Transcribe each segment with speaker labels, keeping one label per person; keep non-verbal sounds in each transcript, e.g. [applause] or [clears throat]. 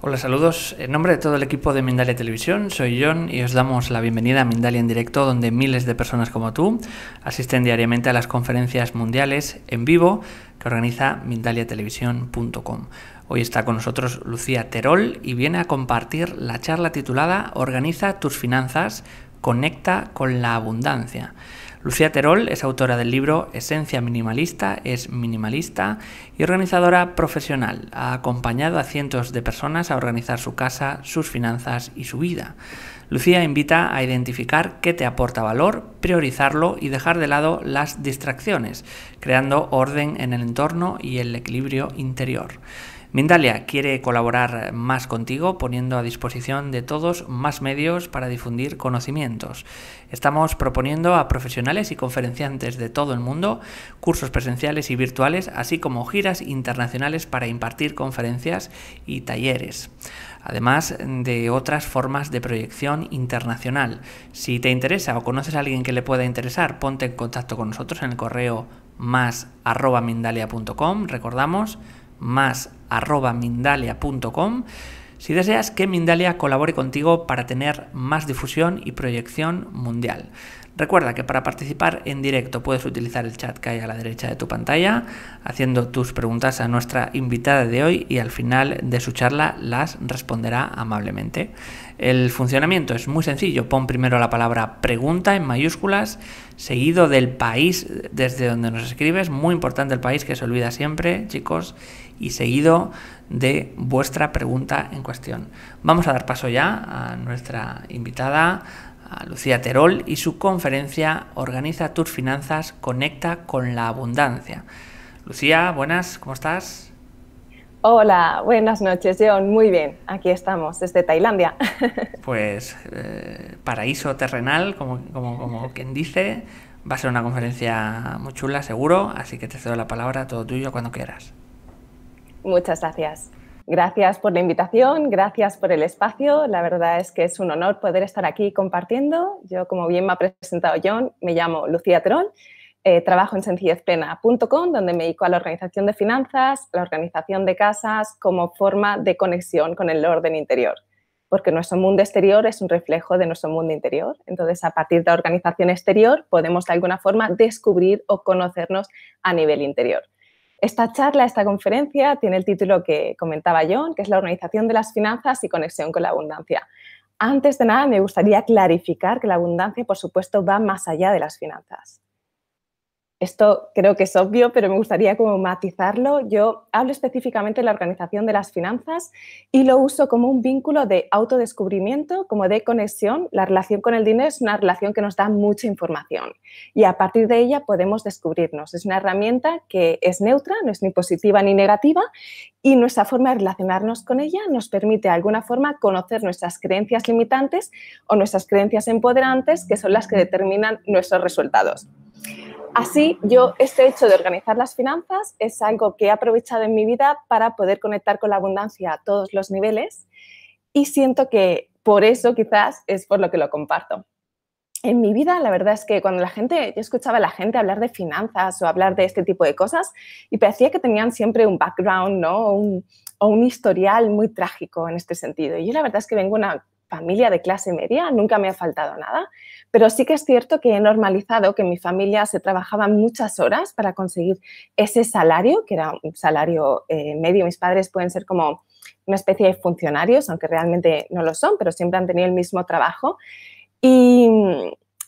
Speaker 1: Hola, saludos. En nombre de todo el equipo de Mindalia Televisión, soy John y os damos la bienvenida a Mindalia en directo, donde miles de personas como tú asisten diariamente a las conferencias mundiales en vivo que organiza mindaliatelevisión.com. Hoy está con nosotros Lucía Terol y viene a compartir la charla titulada Organiza tus finanzas conecta con la abundancia. Lucía Terol es autora del libro Esencia Minimalista, es minimalista y organizadora profesional. Ha acompañado a cientos de personas a organizar su casa, sus finanzas y su vida. Lucía invita a identificar qué te aporta valor, priorizarlo y dejar de lado las distracciones, creando orden en el entorno y el equilibrio interior. Mindalia quiere colaborar más contigo poniendo a disposición de todos más medios para difundir conocimientos. Estamos proponiendo a profesionales y conferenciantes de todo el mundo cursos presenciales y virtuales, así como giras internacionales para impartir conferencias y talleres además de otras formas de proyección internacional. Si te interesa o conoces a alguien que le pueda interesar, ponte en contacto con nosotros en el correo más arroba mindalia.com, recordamos más arroba si deseas que Mindalia colabore contigo para tener más difusión y proyección mundial. Recuerda que para participar en directo puedes utilizar el chat que hay a la derecha de tu pantalla, haciendo tus preguntas a nuestra invitada de hoy y al final de su charla las responderá amablemente. El funcionamiento es muy sencillo. Pon primero la palabra pregunta en mayúsculas, seguido del país desde donde nos escribes. Muy importante el país que se olvida siempre, chicos y seguido de vuestra pregunta en cuestión. Vamos a dar paso ya a nuestra invitada, a Lucía Terol, y su conferencia Organiza tus finanzas, conecta con la abundancia. Lucía, buenas, ¿cómo estás?
Speaker 2: Hola, buenas noches, John. Muy bien, aquí estamos, desde Tailandia. [laughs]
Speaker 1: Pues eh, paraíso terrenal, como, como, como quien dice. Va a ser una conferencia muy chula, seguro, así que te cedo la palabra, todo tuyo, cuando quieras.
Speaker 2: Muchas gracias. Gracias por la invitación, gracias por el espacio. La verdad es que es un honor poder estar aquí compartiendo. Yo, como bien me ha presentado John, me llamo Lucía Terón. Eh, trabajo en sencillezplena.com, donde me dedico a la organización de finanzas, la organización de casas, como forma de conexión con el orden interior. Porque nuestro mundo exterior es un reflejo de nuestro mundo interior. Entonces, a partir de la organización exterior, podemos de alguna forma descubrir o conocernos a nivel interior. Esta charla, esta conferencia tiene el título que comentaba John, que es la organización de las finanzas y conexión con la abundancia. Antes de nada, me gustaría clarificar que la abundancia, por supuesto, va más allá de las finanzas. Esto creo que es obvio, pero me gustaría como matizarlo. Yo hablo específicamente de la organización de las finanzas y lo uso como un vínculo de autodescubrimiento, como de conexión. La relación con el dinero es una relación que nos da mucha información y a partir de ella podemos descubrirnos. Es una herramienta que es neutra, no es ni positiva ni negativa y nuestra forma de relacionarnos con ella nos permite de alguna forma conocer nuestras creencias limitantes o nuestras creencias empoderantes, que son las que determinan nuestros resultados. Así, yo este hecho de organizar las finanzas es algo que he aprovechado en mi vida para poder conectar con la abundancia a todos los niveles y siento que por eso quizás es por lo que lo comparto. En mi vida, la verdad es que cuando la gente, yo escuchaba a la gente hablar de finanzas o hablar de este tipo de cosas y parecía que tenían siempre un background, o un historial muy trágico en este sentido. Y yo la verdad es que vengo una, familia de clase media, nunca me ha faltado nada, pero sí que es cierto que he normalizado que mi familia se trabajaba muchas horas para conseguir ese salario, que era un salario eh, medio. Mis padres pueden ser como una especie de funcionarios, aunque realmente no lo son, pero siempre han tenido el mismo trabajo. Y,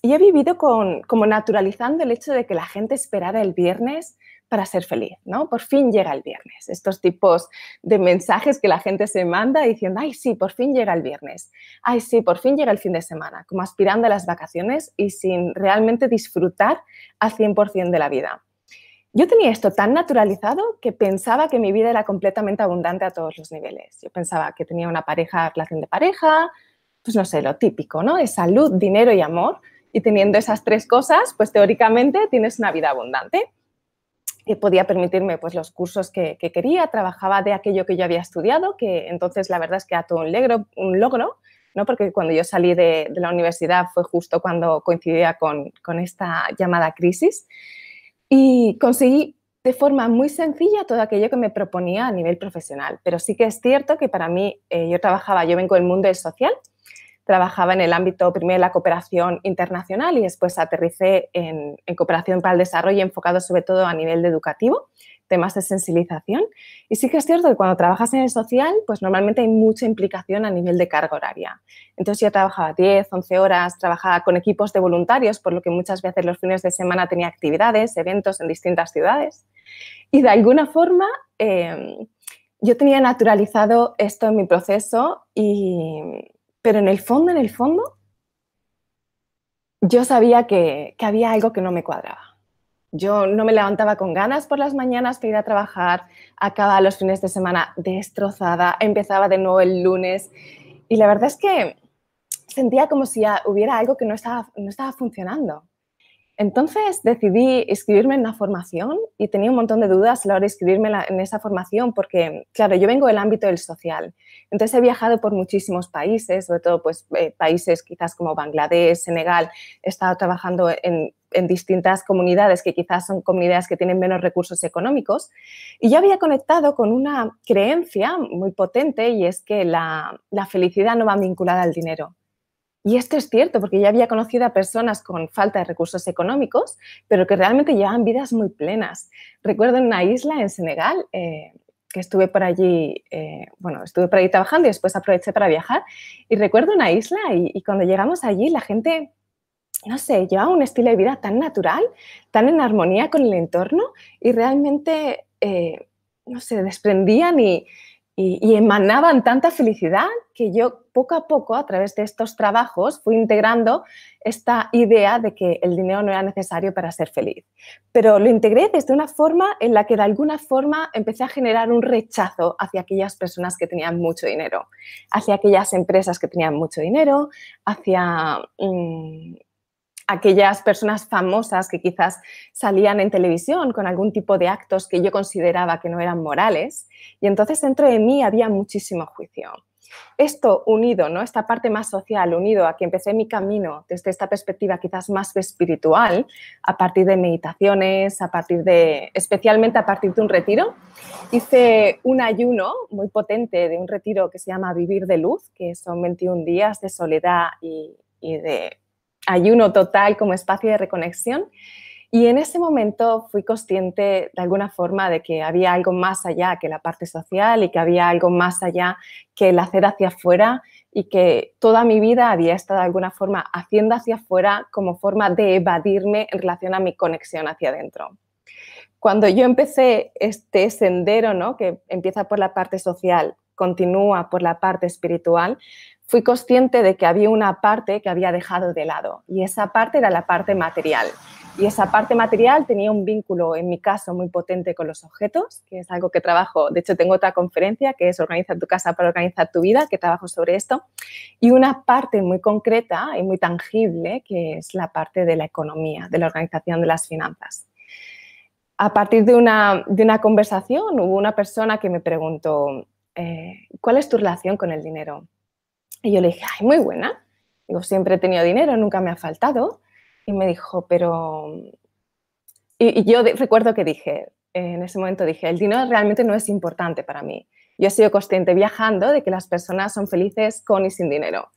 Speaker 2: he vivido con, como naturalizando el hecho de que la gente esperara el viernes para ser feliz, ¿no? Por fin llega el viernes. Estos tipos de mensajes que la gente se manda diciendo, ay, sí, por fin llega el viernes, ay, sí, por fin llega el fin de semana, como aspirando a las vacaciones y sin realmente disfrutar al 100% de la vida. Yo tenía esto tan naturalizado que pensaba que mi vida era completamente abundante a todos los niveles. Yo pensaba que tenía una pareja, relación de pareja, pues no sé, lo típico, ¿no? De salud, dinero y amor. Y teniendo esas tres cosas, pues teóricamente tienes una vida abundante que podía permitirme pues, los cursos que, quería, trabajaba de aquello que yo había estudiado, que entonces la verdad es que a todo un, un logro, ¿no? porque cuando yo salí de, la universidad fue justo cuando coincidía con, esta llamada crisis y conseguí de forma muy sencilla todo aquello que me proponía a nivel profesional. Pero sí que es cierto que para mí, eh, yo trabajaba, yo vengo del mundo del social, trabajaba en el ámbito primero de la cooperación internacional y después aterricé en, cooperación para el desarrollo enfocado sobre todo a nivel educativo, temas de sensibilización. Y sí que es cierto que cuando trabajas en el social, pues normalmente hay mucha implicación a nivel de carga horaria. Entonces yo trabajaba 10, 11 horas, trabajaba con equipos de voluntarios, por lo que muchas veces los fines de semana tenía actividades, eventos en distintas ciudades. Y de alguna forma... Eh, yo tenía naturalizado esto en mi proceso y, pero en el fondo, en el fondo, yo sabía que, había algo que no me cuadraba. Yo no me levantaba con ganas por las mañanas para ir a trabajar, acababa los fines de semana destrozada, empezaba de nuevo el lunes y la verdad es que sentía como si hubiera algo que no estaba, no estaba funcionando. Entonces decidí inscribirme en una formación y tenía un montón de dudas a la hora de inscribirme en esa formación porque, claro, yo vengo del ámbito del social entonces he viajado por muchísimos países, sobre todo pues, eh, países quizás como Bangladesh, Senegal, he estado trabajando en, distintas comunidades que quizás son comunidades que tienen menos recursos económicos. Y ya había conectado con una creencia muy potente y es que la, felicidad no va vinculada al dinero. Y esto es cierto, porque ya había conocido a personas con falta de recursos económicos, pero que realmente llevaban vidas muy plenas. Recuerdo en una isla en Senegal, eh, estuve por allí, eh, bueno, estuve por allí trabajando y después aproveché para viajar. Y recuerdo una isla y, cuando llegamos allí la gente, no sé, llevaba un estilo de vida tan natural, tan en armonía con el entorno y realmente, eh, no sé, desprendían y, y, y emanaban tanta felicidad que yo poco a poco, a través de estos trabajos, fui integrando esta idea de que el dinero no era necesario para ser feliz. Pero lo integré desde una forma en la que de alguna forma empecé a generar un rechazo hacia aquellas personas que tenían mucho dinero, hacia aquellas empresas que tenían mucho dinero, hacia... Mm, aquellas personas famosas que quizás salían en televisión con algún tipo de actos que yo consideraba que no eran morales. Y entonces dentro de mí había muchísimo juicio. Esto unido, ¿no? Esta parte más social, unido a que empecé mi camino desde esta perspectiva quizás más espiritual, a partir de meditaciones, a partir de, especialmente a partir de un retiro, hice un ayuno muy potente de un retiro que se llama Vivir de Luz, que son 21 días de soledad y de ayuno total como espacio de reconexión. Y en ese momento fui consciente de alguna forma de que había algo más allá que la parte social y que había algo más allá que el hacer hacia afuera y que toda mi vida había estado de alguna forma haciendo hacia afuera como forma de evadirme en relación a mi conexión hacia adentro. Cuando yo empecé este sendero, ¿no? que empieza por la parte social, continúa por la parte espiritual, fui consciente de que había una parte que había dejado de lado y esa parte era la parte material y esa parte material tenía un vínculo, en mi caso, muy potente con los objetos, que es algo que trabajo. De hecho, tengo otra conferencia que es Organiza tu casa para organizar tu vida, que trabajo sobre esto. Y una parte muy concreta y muy tangible, que es la parte de la economía, de la organización de las finanzas. A partir de una, conversación, hubo una persona que me preguntó, eh, ¿cuál es tu relación con el dinero? Y yo le dije, ay, muy buena. Yo siempre he tenido dinero, nunca me ha faltado y me dijo, pero... Y, yo recuerdo que dije, en ese momento dije, el dinero realmente no es importante para mí. Yo he sido consciente viajando de que las personas son felices con y sin dinero,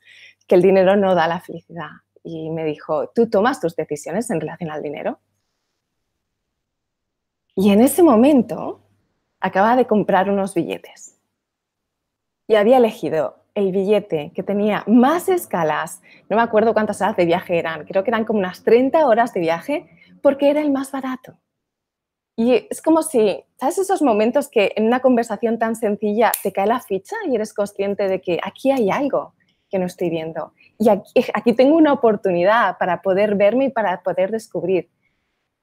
Speaker 2: que el dinero no da la felicidad. Y me dijo, ¿tú tomas tus decisiones en relación al dinero? Y en ese momento acababa de comprar unos billetes y había elegido el billete que tenía más escalas, no me acuerdo cuántas horas de viaje eran, creo que eran como unas 30 horas de viaje, porque era el más barato. Y es como si, ¿sabes esos momentos que en una conversación tan sencilla te cae la ficha y eres consciente de que aquí hay algo que no estoy viendo? Y aquí, aquí tengo una oportunidad para poder verme y para poder descubrir.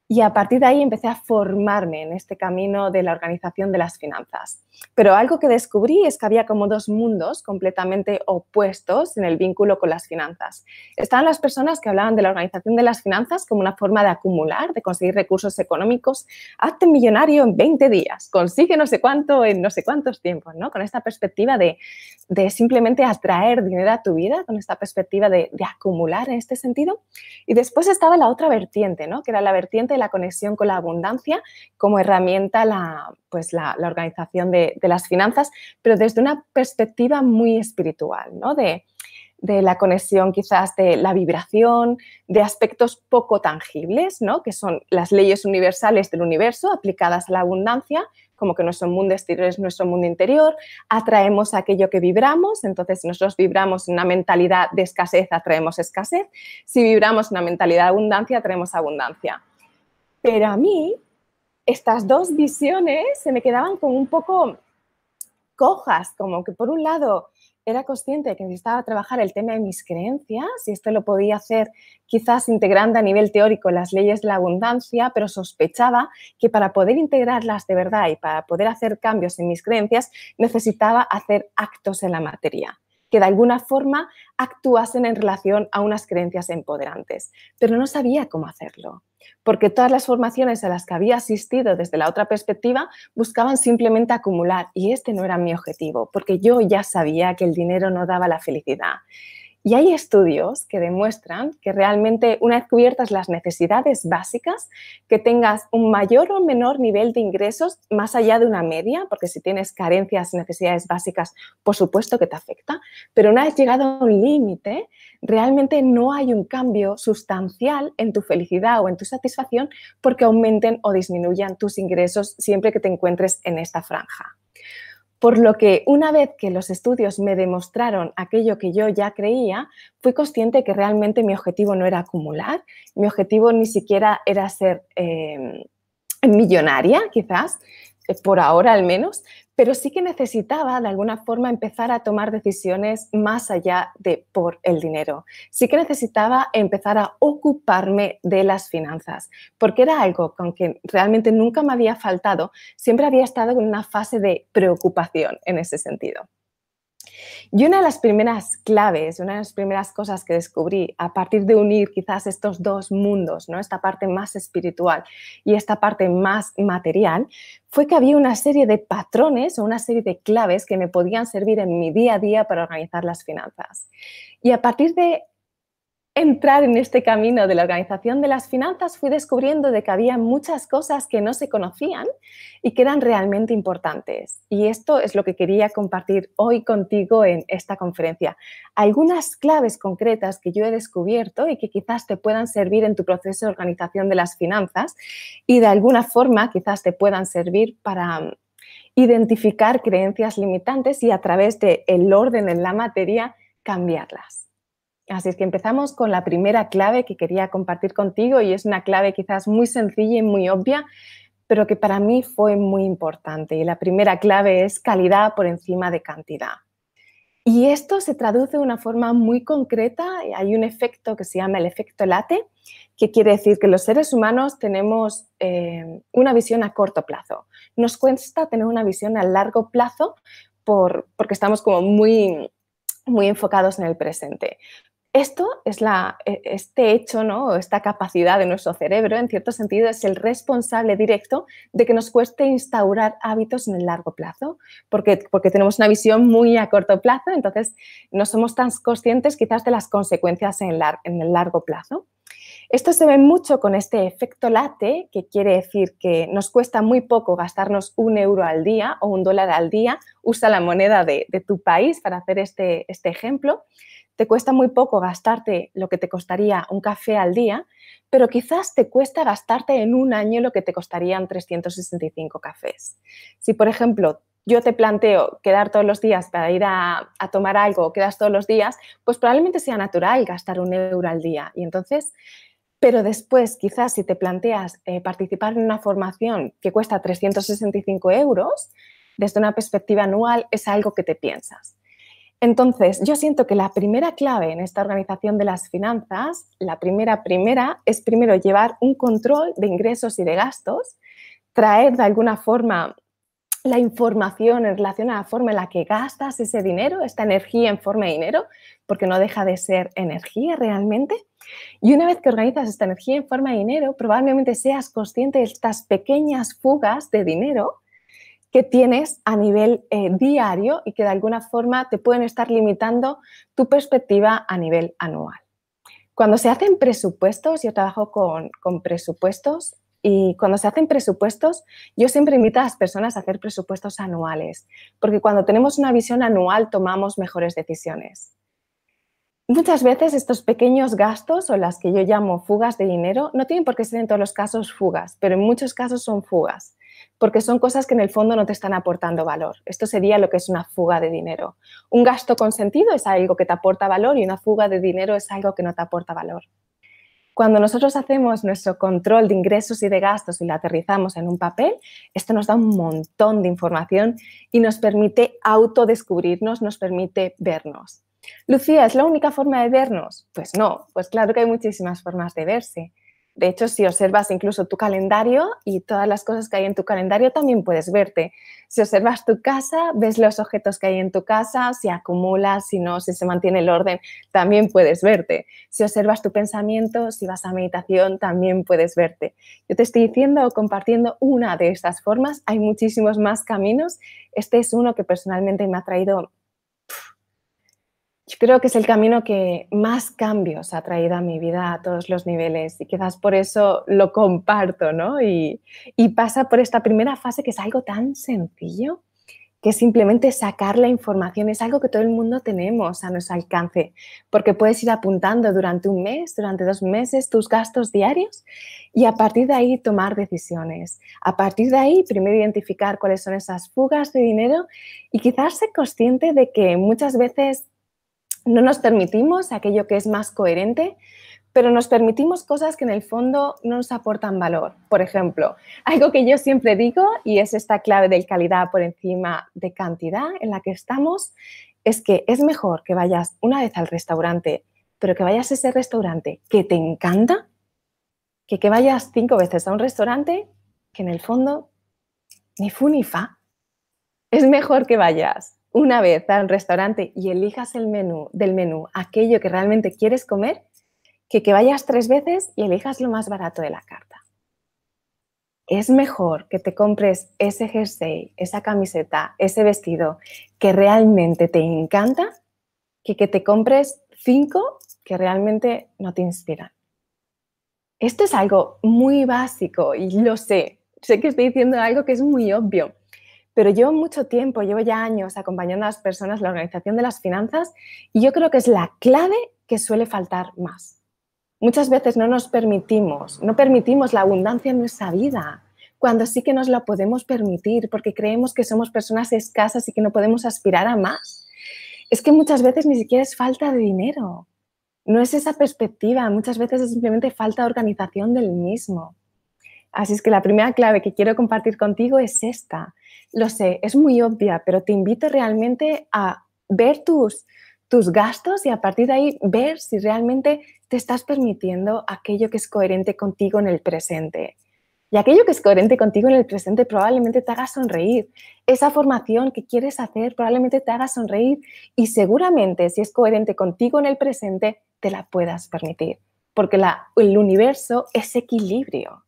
Speaker 2: Y a partir de ahí empecé a formarme en este camino de la organización de las finanzas. Pero algo que descubrí es que había como dos mundos completamente opuestos en el vínculo con las finanzas. Estaban las personas que hablaban de la organización de las finanzas como una forma de acumular, de conseguir recursos económicos. Hazte millonario en 20 días, consigue no sé cuánto en no sé cuántos tiempos, ¿no? Con esta perspectiva de, simplemente atraer dinero a tu vida, con esta perspectiva de, de acumular en este sentido. Y después estaba la otra vertiente, ¿no? Que era la vertiente la conexión con la abundancia como herramienta la, pues la, organización de, las finanzas, pero desde una perspectiva muy espiritual, ¿no? De, la conexión quizás de la vibración, de aspectos poco tangibles, ¿no? que son las leyes universales del universo aplicadas a la abundancia, como que nuestro mundo exterior es nuestro mundo interior, atraemos aquello que vibramos, entonces si nosotros vibramos una mentalidad de escasez, atraemos escasez, si vibramos una mentalidad de abundancia, atraemos abundancia. Pero a mí, estas dos visiones se me quedaban como un poco cojas, como que por un lado era consciente de que necesitaba trabajar el tema de mis creencias y esto lo podía hacer quizás integrando a nivel teórico las leyes de la abundancia, pero sospechaba que para poder integrarlas de verdad y para poder hacer cambios en mis creencias necesitaba hacer actos en la materia que de alguna forma actuasen en relación a unas creencias empoderantes, pero no sabía cómo hacerlo, porque todas las formaciones a las que había asistido desde la otra perspectiva buscaban simplemente acumular y este no era mi objetivo, porque yo ya sabía que el dinero no daba la felicidad. Y hay estudios que demuestran que realmente una vez cubiertas las necesidades básicas, que tengas un mayor o menor nivel de ingresos más allá de una media, porque si tienes carencias, y necesidades básicas, por supuesto que te afecta, pero una vez llegado a un límite, realmente no hay un cambio sustancial en tu felicidad o en tu satisfacción porque aumenten o disminuyan tus ingresos siempre que te encuentres en esta franja. Por lo que una vez que los estudios me demostraron aquello que yo ya creía, fui consciente que realmente mi objetivo no era acumular, mi objetivo ni siquiera era ser eh, millonaria, quizás, eh, por ahora al menos, pero sí que necesitaba de alguna forma empezar a tomar decisiones más allá de por el dinero. Sí que necesitaba empezar a ocuparme de las finanzas, porque era algo con que realmente nunca me había faltado, siempre había estado en una fase de preocupación en ese sentido. Y una de las primeras claves, una de las primeras cosas que descubrí a partir de unir quizás estos dos mundos, ¿no? esta parte más espiritual y esta parte más material, fue que había una serie de patrones o una serie de claves que me podían servir en mi día a día para organizar las finanzas. Y a partir de entrar en este camino de la organización de las finanzas, fui descubriendo de que había muchas cosas que no se conocían y que eran realmente importantes. Y esto es lo que quería compartir hoy contigo en esta conferencia. Algunas claves concretas que yo he descubierto y que quizás te puedan servir en tu proceso de organización de las finanzas y de alguna forma quizás te puedan servir para um, identificar creencias limitantes y a través del el orden en la materia cambiarlas. Así es que empezamos con la primera clave que quería compartir contigo y es una clave quizás muy sencilla y muy obvia, pero que para mí fue muy importante. Y la primera clave es calidad por encima de cantidad. Y esto se traduce de una forma muy concreta. Hay un efecto que se llama el efecto late, que quiere decir que los seres humanos tenemos eh, una visión a corto plazo. Nos cuesta tener una visión a largo plazo por, porque estamos como muy, muy enfocados en el presente. Esto es e, este hecho, ¿no? esta capacidad de nuestro cerebro, en cierto sentido, es el responsable directo de que nos cueste instaurar hábitos en el largo plazo, porque, porque tenemos una visión muy a corto plazo, entonces no somos tan conscientes quizás de las consecuencias en, el largo plazo. Esto se ve mucho con este efecto late, que quiere decir que nos cuesta muy poco gastarnos un euro al día o un dólar al día. Usa la moneda de, tu país para hacer este, este ejemplo te cuesta muy poco gastarte lo que te costaría un café al día, pero quizás te cuesta gastarte en un año lo que te costarían 365 cafés. Si, por ejemplo, yo te planteo quedar todos los días para ir a, tomar algo o quedas todos los días, pues probablemente sea natural gastar un euro al día. Y entonces pero después, quizás si te planteas eh, participar en una formación que cuesta 365 euros, desde una perspectiva anual es algo que te piensas. Entonces, yo siento que la primera clave en esta organización de las finanzas, la primera primera, es primero llevar un control de ingresos y de gastos, traer de alguna forma la información en relación a la forma en la que gastas ese dinero, esta energía en forma de dinero, porque no deja de ser energía realmente. Y una vez que organizas esta energía en forma de dinero, probablemente seas consciente de estas pequeñas fugas de dinero que tienes a nivel eh, diario y que de alguna forma te pueden estar limitando tu perspectiva a nivel anual. Cuando se hacen presupuestos, yo trabajo con, con presupuestos y cuando se hacen presupuestos, yo siempre invito a las personas a hacer presupuestos anuales, porque cuando tenemos una visión anual tomamos mejores decisiones. Muchas veces estos pequeños gastos o las que yo llamo fugas de dinero no tienen por qué ser en todos los casos fugas, pero en muchos casos son fugas porque son cosas que en el fondo no te están aportando valor. Esto sería lo que es una fuga de dinero. Un gasto consentido es algo que te aporta valor y una fuga de dinero es algo que no te aporta valor. Cuando nosotros hacemos nuestro control de ingresos y de gastos y lo aterrizamos en un papel, esto nos da un montón de información y nos permite autodescubrirnos, nos permite vernos. Lucía, ¿es la única forma de vernos? Pues no, pues claro que hay muchísimas formas de verse. De hecho, si observas incluso tu calendario y todas las cosas que hay en tu calendario, también puedes verte. Si observas tu casa, ves los objetos que hay en tu casa, si acumulas, si no, si se mantiene el orden, también puedes verte. Si observas tu pensamiento, si vas a meditación, también puedes verte. Yo te estoy diciendo o compartiendo una de estas formas. Hay muchísimos más caminos. Este es uno que personalmente me ha traído yo creo que es el camino que más cambios ha traído a mi vida a todos los niveles y quizás por eso lo comparto, ¿no? Y, y, pasa por esta primera fase que es algo tan sencillo, que simplemente sacar la información, es algo que todo el mundo tenemos a nuestro alcance, porque puedes ir apuntando durante un mes, durante dos meses tus gastos diarios y a partir de ahí tomar decisiones. A partir de ahí, primero identificar cuáles son esas fugas de dinero y quizás ser consciente de que muchas veces no nos permitimos aquello que es más coherente, pero nos permitimos cosas que en el fondo no nos aportan valor. Por ejemplo, algo que yo siempre digo, y es esta clave del calidad por encima de cantidad en la que estamos, es que es mejor que vayas una vez al restaurante, pero que vayas a ese restaurante que te encanta, que que vayas cinco veces a un restaurante que en el fondo ni fu ni fa. Es mejor que vayas una vez al restaurante y elijas el menú, del menú aquello que realmente quieres comer, que que vayas tres veces y elijas lo más barato de la carta. Es mejor que te compres ese jersey, esa camiseta, ese vestido que realmente te encanta, que que te compres cinco que realmente no te inspiran. Esto es algo muy básico y lo sé, sé que estoy diciendo algo que es muy obvio, pero llevo mucho tiempo, llevo ya años acompañando a las personas la organización de las finanzas y yo creo que es la clave que suele faltar más. Muchas veces no nos permitimos, no permitimos la abundancia en nuestra vida, cuando sí que nos la podemos permitir, porque creemos que somos personas escasas y que no podemos aspirar a más. Es que muchas veces ni siquiera es falta de dinero, no es esa perspectiva, muchas veces es simplemente falta de organización del mismo. Así es que la primera clave que quiero compartir contigo es esta, lo sé, es muy obvia, pero te invito realmente a ver tus, tus gastos y a partir de ahí ver si realmente te estás permitiendo aquello que es coherente contigo en el presente. Y aquello que es coherente contigo en el presente probablemente te haga sonreír. Esa formación que quieres hacer probablemente te haga sonreír y seguramente si es coherente contigo en el presente, te la puedas permitir. Porque el universo es equilibrio.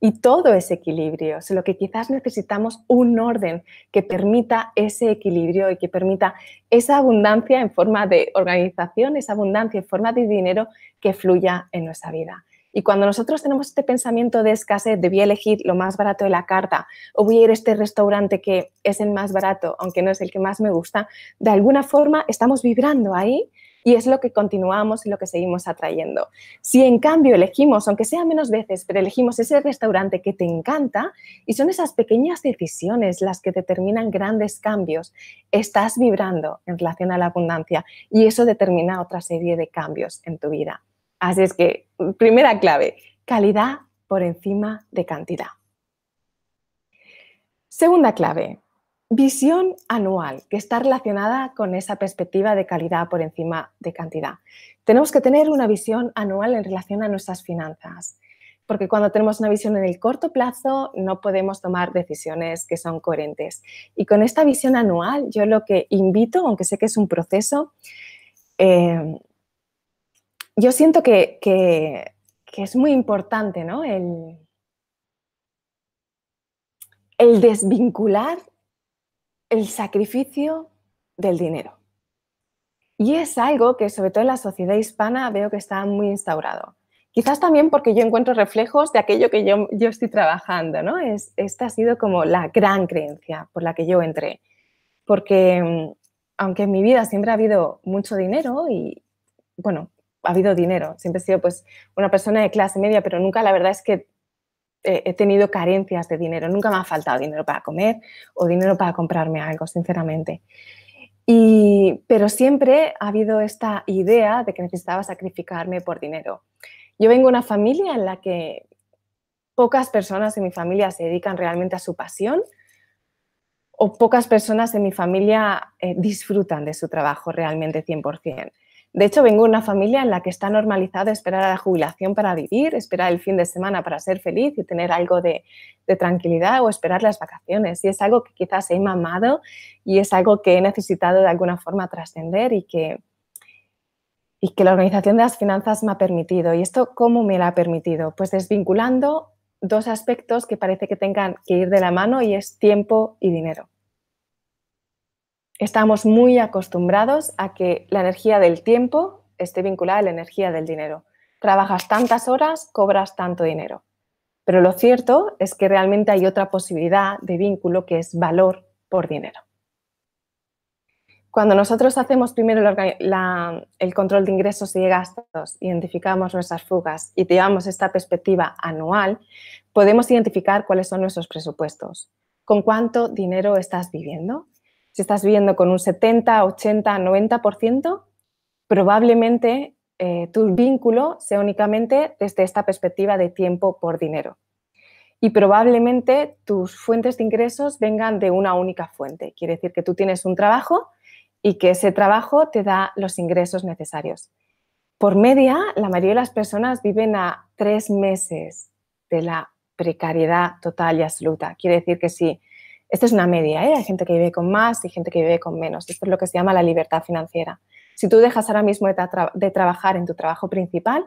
Speaker 2: Y todo ese equilibrio, es lo que quizás necesitamos un orden que permita ese equilibrio y que permita esa abundancia en forma de organización, esa abundancia en forma de dinero que fluya en nuestra vida. Y cuando nosotros tenemos este pensamiento de escasez, de voy a elegir lo más barato de la carta o voy a ir a este restaurante que es el más barato, aunque no es el que más me gusta, de alguna forma estamos vibrando ahí y es lo que continuamos y lo que seguimos atrayendo. Si en cambio elegimos, aunque sea menos veces, pero elegimos ese restaurante que te encanta y son esas pequeñas decisiones las que determinan grandes cambios, estás vibrando en relación a la abundancia y eso determina otra serie de cambios en tu vida. Así es que, primera clave, calidad por encima de cantidad. Segunda clave, visión anual, que está relacionada con esa perspectiva de calidad por encima de cantidad. Tenemos que tener una visión anual en relación a nuestras finanzas, porque cuando tenemos una visión en el corto plazo no podemos tomar decisiones que son coherentes. Y con esta visión anual yo lo que invito, aunque sé que es un proceso, eh, yo siento que, es muy importante ¿no? el, el desvincular el sacrificio del dinero. Y es algo que sobre todo en la sociedad hispana veo que está muy instaurado. Quizás también porque yo encuentro reflejos de aquello que yo, estoy trabajando, ¿no? Es, esta ha sido como la gran creencia por la que yo entré. Porque mm, aunque en mi vida siempre ha habido mucho dinero y, bueno, ha habido dinero, siempre he sido pues una persona de clase media, pero nunca la verdad es que he tenido carencias de dinero, nunca me ha faltado dinero para comer o dinero para comprarme algo, sinceramente. Y, pero siempre ha habido esta idea de que necesitaba sacrificarme por dinero. Yo vengo de una familia en la que pocas personas en mi familia se dedican realmente a su pasión o pocas personas en mi familia eh, disfrutan de su trabajo realmente 100%. De hecho, vengo de una familia en la que está normalizado esperar a la jubilación para vivir, esperar el fin de semana para ser feliz y tener algo de, tranquilidad o esperar las vacaciones. Y es algo que quizás he mamado y es algo que he necesitado de alguna forma trascender y que, y que la organización de las finanzas me ha permitido. ¿Y esto cómo me lo ha permitido? Pues desvinculando dos aspectos que parece que tengan que ir de la mano y es tiempo y dinero estamos muy acostumbrados a que la energía del tiempo esté vinculada a la energía del dinero. Trabajas tantas horas, cobras tanto dinero. Pero lo cierto es que realmente hay otra posibilidad de vínculo que es valor por dinero. Cuando nosotros hacemos primero el control de ingresos y gastos, identificamos nuestras fugas y llevamos esta perspectiva anual, podemos identificar cuáles son nuestros presupuestos, con cuánto dinero estás viviendo, si estás viviendo con un 70, 80, 90%, probablemente eh, tu vínculo sea únicamente desde esta perspectiva de tiempo por dinero. Y probablemente tus fuentes de ingresos vengan de una única fuente. Quiere decir que tú tienes un trabajo y que ese trabajo te da los ingresos necesarios. Por media, la mayoría de las personas viven a tres meses de la precariedad total y absoluta. Quiere decir que si esta es una media, ¿eh? hay gente que vive con más y gente que vive con menos. Esto es lo que se llama la libertad financiera. Si tú dejas ahora mismo de, de trabajar en tu trabajo principal,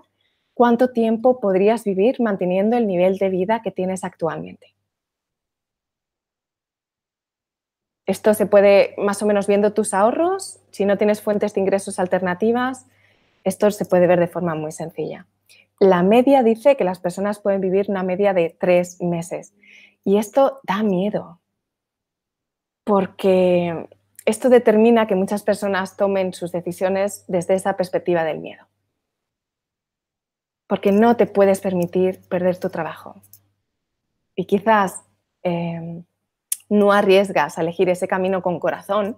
Speaker 2: ¿cuánto tiempo podrías vivir manteniendo el nivel de vida que tienes actualmente? Esto se puede más o menos viendo tus ahorros, si no tienes fuentes de ingresos alternativas, esto se puede ver de forma muy sencilla. La media dice que las personas pueden vivir una media de tres meses y esto da miedo porque esto determina que muchas personas tomen sus decisiones desde esa perspectiva del miedo. Porque no te puedes permitir perder tu trabajo. Y quizás eh, no arriesgas a elegir ese camino con corazón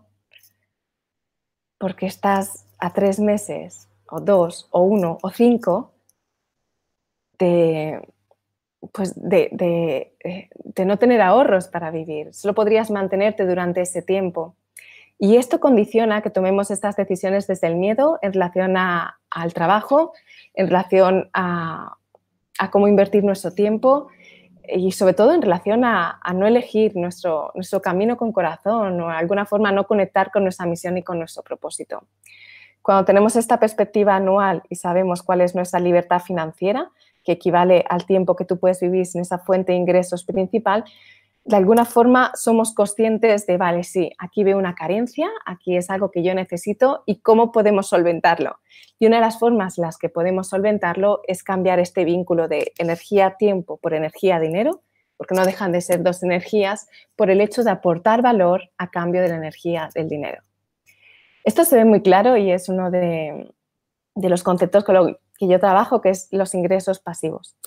Speaker 2: porque estás a tres meses o dos o uno o cinco de, pues eh, de, no tener ahorros para vivir. Solo podrías mantenerte durante ese tiempo. Y esto condiciona que tomemos estas decisiones desde el miedo en relación al trabajo, en relación a, cómo invertir nuestro tiempo y sobre todo en relación a, no elegir nuestro, nuestro, camino con corazón o de alguna forma no conectar con nuestra misión y con nuestro propósito. Cuando tenemos esta perspectiva anual y sabemos cuál es nuestra libertad financiera, que equivale al tiempo que tú puedes vivir en esa fuente de ingresos principal, de alguna forma somos conscientes de, vale, sí, aquí veo una carencia, aquí es algo que yo necesito y cómo podemos solventarlo. Y una de las formas en las que podemos solventarlo es cambiar este vínculo de energía-tiempo por energía-dinero, porque no dejan de ser dos energías, por el hecho de aportar valor a cambio de la energía del dinero. Esto se ve muy claro y es uno de, los conceptos con, lo, que yo trabajo, que es los ingresos pasivos.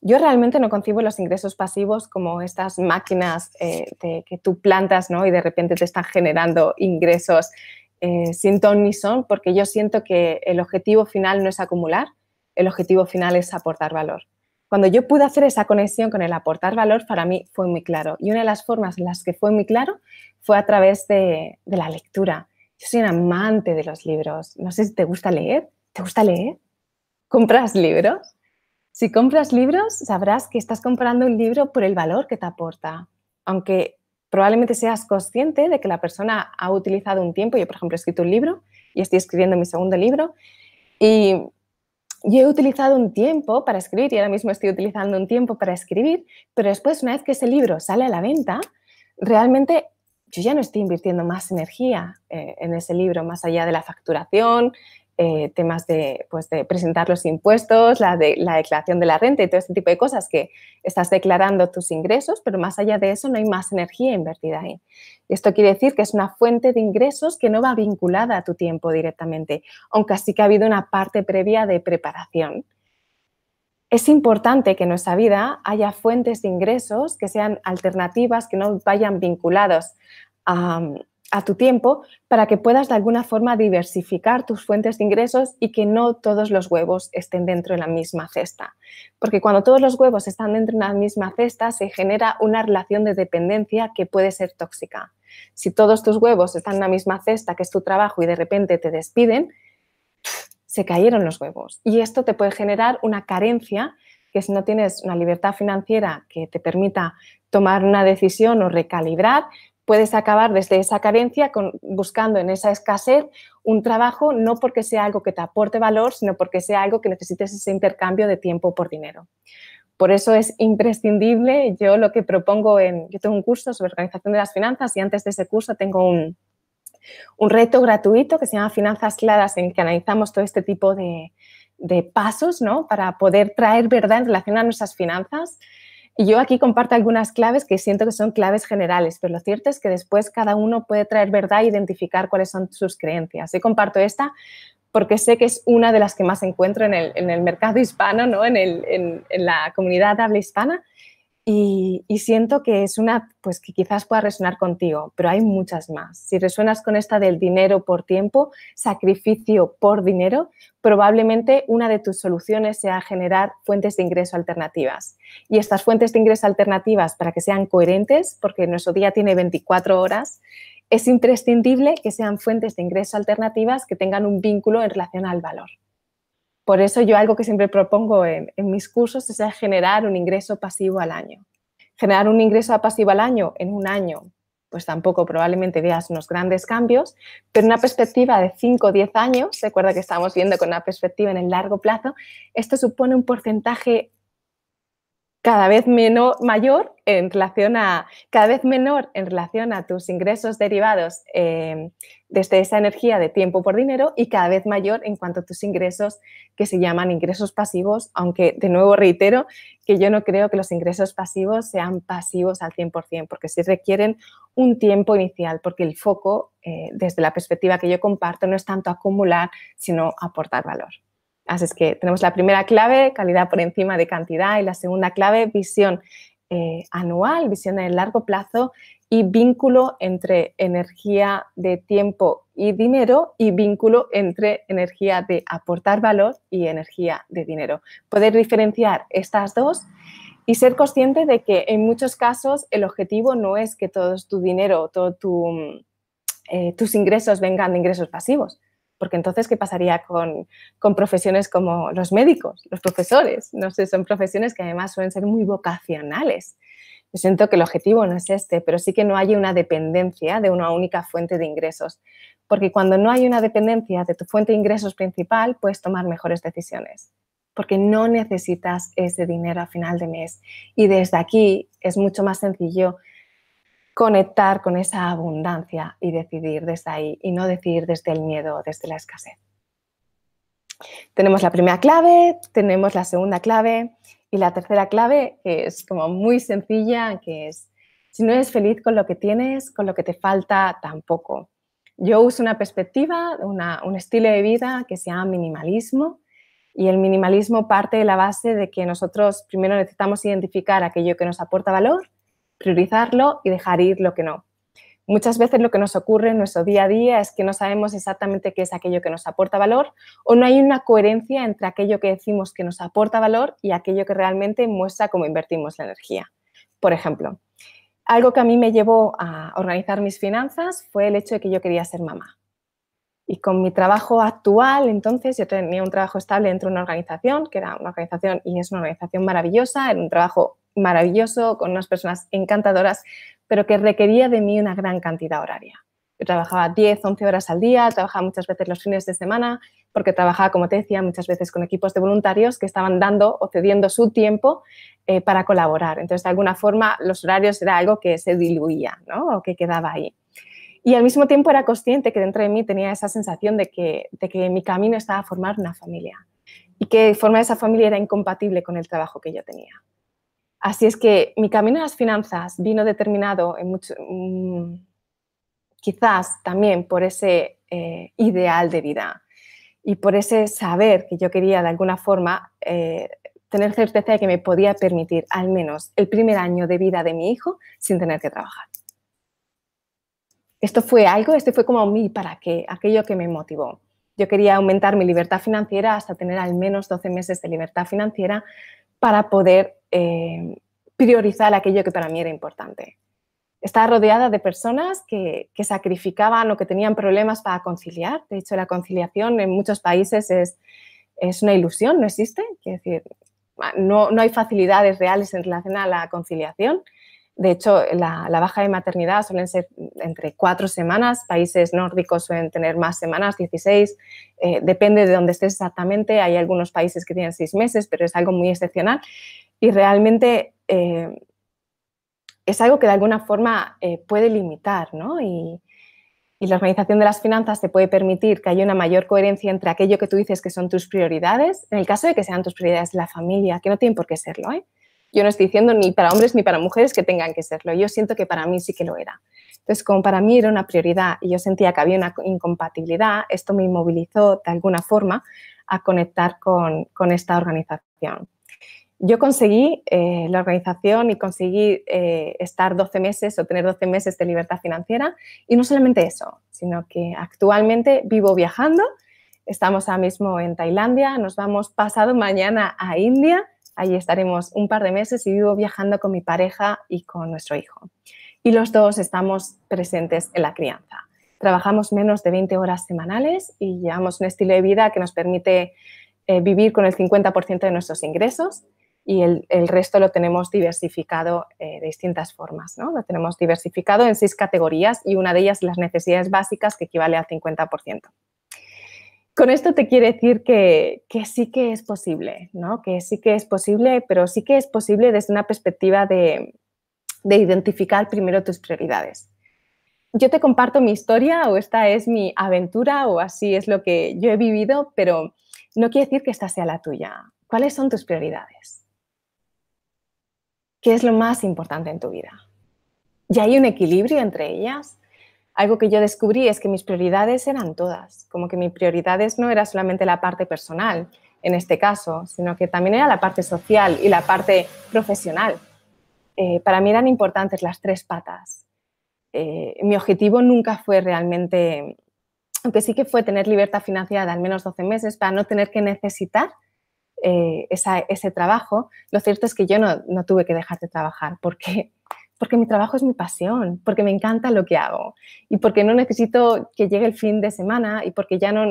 Speaker 2: Yo realmente no concibo los ingresos pasivos como estas máquinas eh, que tú plantas ¿no? y de repente te están generando ingresos eh, sin ton ni son, porque yo siento que el objetivo final no es acumular, el objetivo final es aportar valor. Cuando yo pude hacer esa conexión con el aportar valor, para mí fue muy claro. Y una de las formas en las que fue muy claro fue a través de, de la lectura. Yo soy un amante de los libros. No sé si te gusta leer. ¿Te gusta leer? ¿Compras libros? Si compras libros, sabrás que estás comprando un libro por el valor que te aporta, aunque probablemente seas consciente de que la persona ha utilizado un tiempo, yo por ejemplo he escrito un libro y estoy escribiendo mi segundo libro, y yo he utilizado un tiempo para escribir y ahora mismo estoy utilizando un tiempo para escribir, pero después una vez que ese libro sale a la venta, realmente yo ya no estoy invirtiendo más energía eh, en ese libro, más allá de la facturación, eh, temas pues, de, presentar los impuestos, la, de, la declaración de la renta y todo este tipo de cosas que estás declarando tus ingresos, pero más allá de eso no hay más energía invertida ahí. esto quiere decir que es una fuente de ingresos que no va vinculada a tu tiempo directamente, aunque sí que ha habido una parte previa de preparación. Es importante que en nuestra vida haya fuentes de ingresos que sean alternativas, que no vayan vinculados a, a tu tiempo para que puedas de alguna forma diversificar tus fuentes de ingresos y que no todos los huevos estén dentro de la misma cesta. Porque cuando todos los huevos están dentro de la misma cesta se genera una relación de dependencia que puede ser tóxica. Si todos tus huevos están en la misma cesta que es tu trabajo y de repente te despiden, se cayeron los huevos. Y esto te puede generar una carencia que si no tienes una libertad financiera que te permita tomar una decisión o recalibrar, puedes acabar desde esa carencia con, buscando en esa escasez un trabajo no porque sea algo que te aporte valor, sino porque sea algo que necesites ese intercambio de tiempo por dinero. Por eso es imprescindible, yo lo que propongo en, yo tengo un curso sobre organización de las finanzas y antes de ese curso tengo un, reto gratuito que se llama Finanzas Claras en que analizamos todo este tipo de, pasos ¿no? para poder traer verdad en relación a nuestras finanzas yo aquí comparto algunas claves que siento que son claves generales, pero lo cierto es que después cada uno puede traer verdad e identificar cuáles son sus creencias. Yo comparto esta porque sé que es una de las que más encuentro en el, mercado hispano, ¿no? en, la comunidad habla hispana y, siento que es una, pues que quizás pueda resonar contigo, pero hay muchas más. Si resuenas con esta del dinero por tiempo, sacrificio por dinero, probablemente una de tus soluciones sea generar fuentes de ingreso alternativas. Y estas fuentes de ingreso alternativas, para que sean coherentes, porque nuestro día tiene 24 horas, es imprescindible que sean fuentes de ingreso alternativas que tengan un vínculo en relación al valor. Por eso yo algo que siempre propongo en, mis cursos es generar un ingreso pasivo al año. Generar un ingreso pasivo al año en un año, pues tampoco probablemente veas unos grandes cambios, pero una perspectiva de 5 o 10 años, recuerda que estamos viendo con una perspectiva en el largo plazo, esto supone un porcentaje cada vez menor, mayor en relación a, cada vez menor en relación a tus ingresos derivados eh, desde esa energía de tiempo por dinero y cada vez mayor en cuanto a tus ingresos que se llaman ingresos pasivos, aunque de nuevo reitero que yo no creo que los ingresos pasivos sean pasivos al 100%, porque sí requieren un tiempo inicial, porque el foco, eh, desde la perspectiva que yo comparto, no es tanto acumular, sino aportar valor. Así es que tenemos la primera clave, calidad por encima de cantidad, y la segunda clave, visión eh, anual, visión a largo plazo y vínculo entre energía de tiempo y dinero y vínculo entre energía de aportar valor y energía de dinero. Poder diferenciar estas dos y ser consciente de que en muchos casos el objetivo no es que todo tu dinero, todos eh, tus ingresos vengan de ingresos pasivos. Porque entonces, ¿qué pasaría con, con profesiones como los médicos, los profesores? No sé, son profesiones que además suelen ser muy vocacionales siento que el objetivo no es este, pero sí que no hay una dependencia de una única fuente de ingresos. Porque cuando no hay una dependencia de tu fuente de ingresos principal, puedes tomar mejores decisiones. Porque no necesitas ese dinero a final de mes. Y desde aquí es mucho más sencillo conectar con esa abundancia y decidir desde ahí y no decidir desde el miedo desde la escasez. Tenemos la primera clave, tenemos la segunda clave y la tercera clave, que es como muy sencilla, que es, si no eres feliz con lo que tienes, con lo que te falta, tampoco. Yo uso una perspectiva, una, un estilo de vida que se llama minimalismo. Y el minimalismo parte de la base de que nosotros primero necesitamos identificar aquello que nos aporta valor, priorizarlo y dejar ir lo que no. Muchas veces lo que nos ocurre en nuestro día a día es que no sabemos exactamente qué es aquello que nos aporta valor o no hay una coherencia entre aquello que decimos que nos aporta valor y aquello que realmente muestra cómo invertimos la energía. Por ejemplo, algo que a mí me llevó a organizar mis finanzas fue el hecho de que yo quería ser mamá. Y con mi trabajo actual, entonces, yo tenía un trabajo estable dentro una organización, que era una organización y es una organización maravillosa, era un trabajo maravilloso, con unas personas encantadoras pero que requería de mí una gran cantidad horaria. Yo trabajaba 10, 11 horas al día, trabajaba muchas veces los fines de semana, porque trabajaba, como te decía, muchas veces con equipos de voluntarios que estaban dando o cediendo su tiempo eh, para colaborar. Entonces, de alguna forma, los horarios era algo que se diluía, O que quedaba ahí. Y al mismo tiempo era consciente que dentro de mí tenía esa sensación de que, de que mi camino estaba a formar una familia y que formar esa familia era incompatible con el trabajo que yo tenía. Así es que mi camino a las finanzas vino determinado en mucho, mm, quizás también por ese eh, ideal de vida y por ese saber que yo quería de alguna forma eh, tener certeza de que me podía permitir al menos el primer año de vida de mi hijo sin tener que trabajar. Esto fue algo, este fue como mi para qué, aquello que me motivó. Yo quería aumentar mi libertad financiera hasta tener al menos 12 meses de libertad financiera para poder eh, priorizar aquello que para mí era importante. Estaba rodeada de personas que, sacrificaban o que tenían problemas para conciliar. De hecho, la conciliación en muchos países es, una ilusión, no existe. decir, no, hay facilidades reales en relación a la conciliación. De hecho, la, baja de maternidad suelen ser entre cuatro semanas, países nórdicos suelen tener más semanas, 16, eh, depende de dónde estés exactamente, hay algunos países que tienen seis meses, pero es algo muy excepcional y realmente eh, es algo que de alguna forma eh, puede limitar, ¿no? Y, la organización de las finanzas te puede permitir que haya una mayor coherencia entre aquello que tú dices que son tus prioridades, en el caso de que sean tus prioridades la familia, que no tienen por qué serlo, ¿eh? Yo no estoy diciendo ni para hombres ni para mujeres que tengan que serlo. Yo siento que para mí sí que lo era. Entonces, como para mí era una prioridad y yo sentía que había una incompatibilidad, esto me inmovilizó de alguna forma a conectar con, esta organización. Yo conseguí eh, la organización y conseguí eh, estar 12 meses o tener 12 meses de libertad financiera. Y no solamente eso, sino que actualmente vivo viajando. Estamos ahora mismo en Tailandia, nos vamos pasado mañana a India Ahí estaremos un par de meses y vivo viajando con mi pareja y con nuestro hijo. Y los dos estamos presentes en la crianza. Trabajamos menos de 20 horas semanales y llevamos un estilo de vida que nos permite eh, vivir con el 50% de nuestros ingresos y el, resto lo tenemos diversificado eh, de distintas formas. ¿no? Lo tenemos diversificado en seis categorías y una de ellas las necesidades básicas que equivale al 50% con esto te quiere decir que, sí que es posible, ¿no? Que sí que es posible, pero sí que es posible desde una perspectiva de, de identificar primero tus prioridades. Yo te comparto mi historia o esta es mi aventura o así es lo que yo he vivido, pero no quiere decir que esta sea la tuya. ¿Cuáles son tus prioridades? ¿Qué es lo más importante en tu vida? ¿Y hay un equilibrio entre ellas? algo que yo descubrí es que mis prioridades eran todas, como que mis prioridades no era solamente la parte personal en este caso, sino que también era la parte social y la parte profesional. Eh, para mí eran importantes las tres patas. Eh, mi objetivo nunca fue realmente, aunque sí que fue tener libertad financiera de al menos 12 meses para no tener que necesitar eh, ese trabajo, lo cierto es que yo no, no tuve que dejar de trabajar porque porque mi trabajo es mi pasión, porque me encanta lo que hago y porque no necesito que llegue el fin de semana y porque ya no,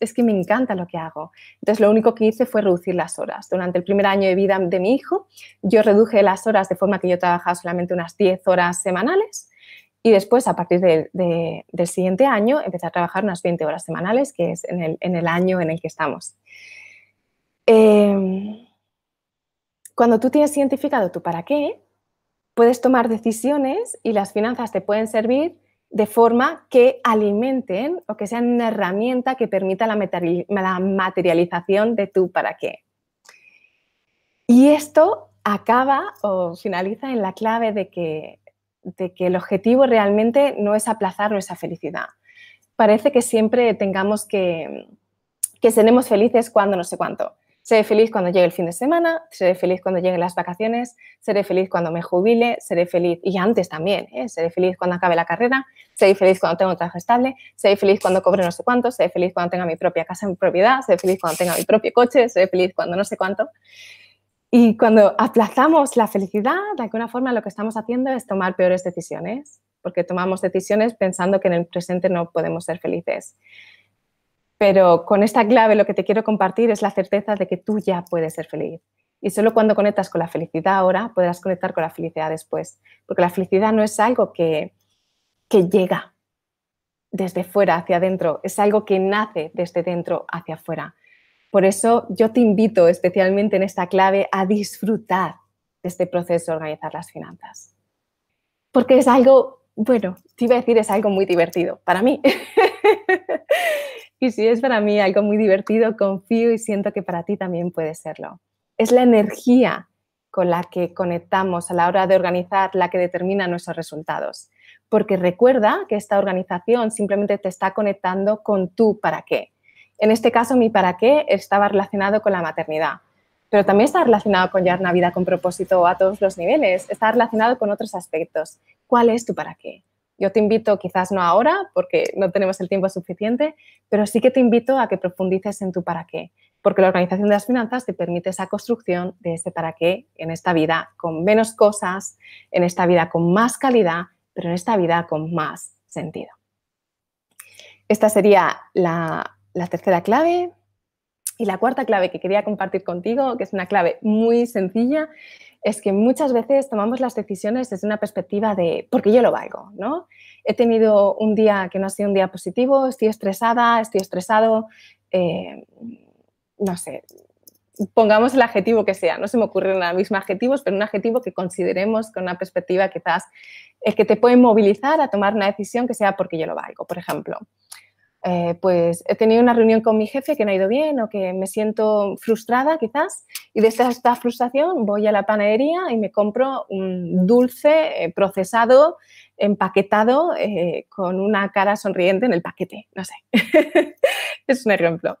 Speaker 2: es que me encanta lo que hago. Entonces lo único que hice fue reducir las horas. Durante el primer año de vida de mi hijo, yo reduje las horas de forma que yo trabajaba solamente unas 10 horas semanales. Y después, a partir del siguiente año, empecé a trabajar unas 20 horas semanales, que es en el, año en el que estamos. Em, cuando tú tienes identificado tu para qué, puedes tomar decisiones y las finanzas te pueden servir de forma que alimenten o que sean una herramienta que permita la, materialización de tu para qué. Y esto acaba o finaliza en la clave de que, que el objetivo realmente no es aplazar nuestra felicidad. Parece que siempre tengamos que, que seremos felices cuando no sé cuánto. Seré feliz cuando llegue el fin de semana, seré feliz cuando lleguen las vacaciones, seré feliz cuando me jubile, seré feliz, y antes también, ¿eh? seré feliz cuando acabe la carrera, seré feliz cuando tenga un trabajo estable, seré feliz cuando cobre no sé cuánto, seré feliz cuando tenga mi propia casa, en propiedad, seré feliz cuando tenga mi propio coche, seré feliz cuando no sé cuánto. Y cuando aplazamos la felicidad, de alguna forma lo que estamos haciendo es tomar peores decisiones, porque tomamos decisiones pensando que en el presente no podemos ser felices. Pero con esta clave lo que te quiero compartir es la certeza de que tú ya puedes ser feliz. Y solo cuando conectas con la felicidad ahora podrás conectar con la felicidad después. Porque la felicidad no es algo que, llega desde fuera hacia adentro, es algo que nace desde dentro hacia afuera. Por eso yo te invito especialmente en esta clave a disfrutar de este proceso de organizar las finanzas. Porque es algo, bueno, te iba a decir, es algo muy divertido para mí. [laughs] Y si es para mí algo muy divertido, confío y siento que para ti también puede serlo. Es la energía con la que conectamos a la hora de organizar la que determina nuestros resultados. Porque recuerda que esta organización simplemente te está conectando con tu para qué. En este caso, mi para qué estaba relacionado con la maternidad, pero también está relacionado con llevar una vida con propósito a todos los niveles, está relacionado con otros aspectos. ¿Cuál es tu para qué? yo te invito, quizás no ahora, porque no tenemos el tiempo suficiente, pero sí que te invito a que profundices en tu para qué, porque la organización de las finanzas te permite esa construcción de ese para qué en esta vida con menos cosas, en esta vida con más calidad, pero en esta vida con más sentido. Esta sería la, tercera clave. Y la cuarta clave que quería compartir contigo, que es una clave muy sencilla, es que muchas veces tomamos las decisiones desde una perspectiva de porque yo lo valgo, ¿no? He tenido un día que no ha sido un día positivo, estoy estresada, estoy estresado, eh, no sé, pongamos el adjetivo que sea, no se me ocurren ahora mismo adjetivos, pero un adjetivo que consideremos con una perspectiva quizás es que te puede movilizar a tomar una decisión que sea porque yo lo valgo, por ejemplo. Eh, pues he tenido una reunión con mi jefe que no ha ido bien o que me siento frustrada quizás y de esta, frustración voy a la panadería y me compro un dulce eh, procesado, empaquetado, eh, con una cara sonriente en el paquete, no sé. [laughs] es un ejemplo.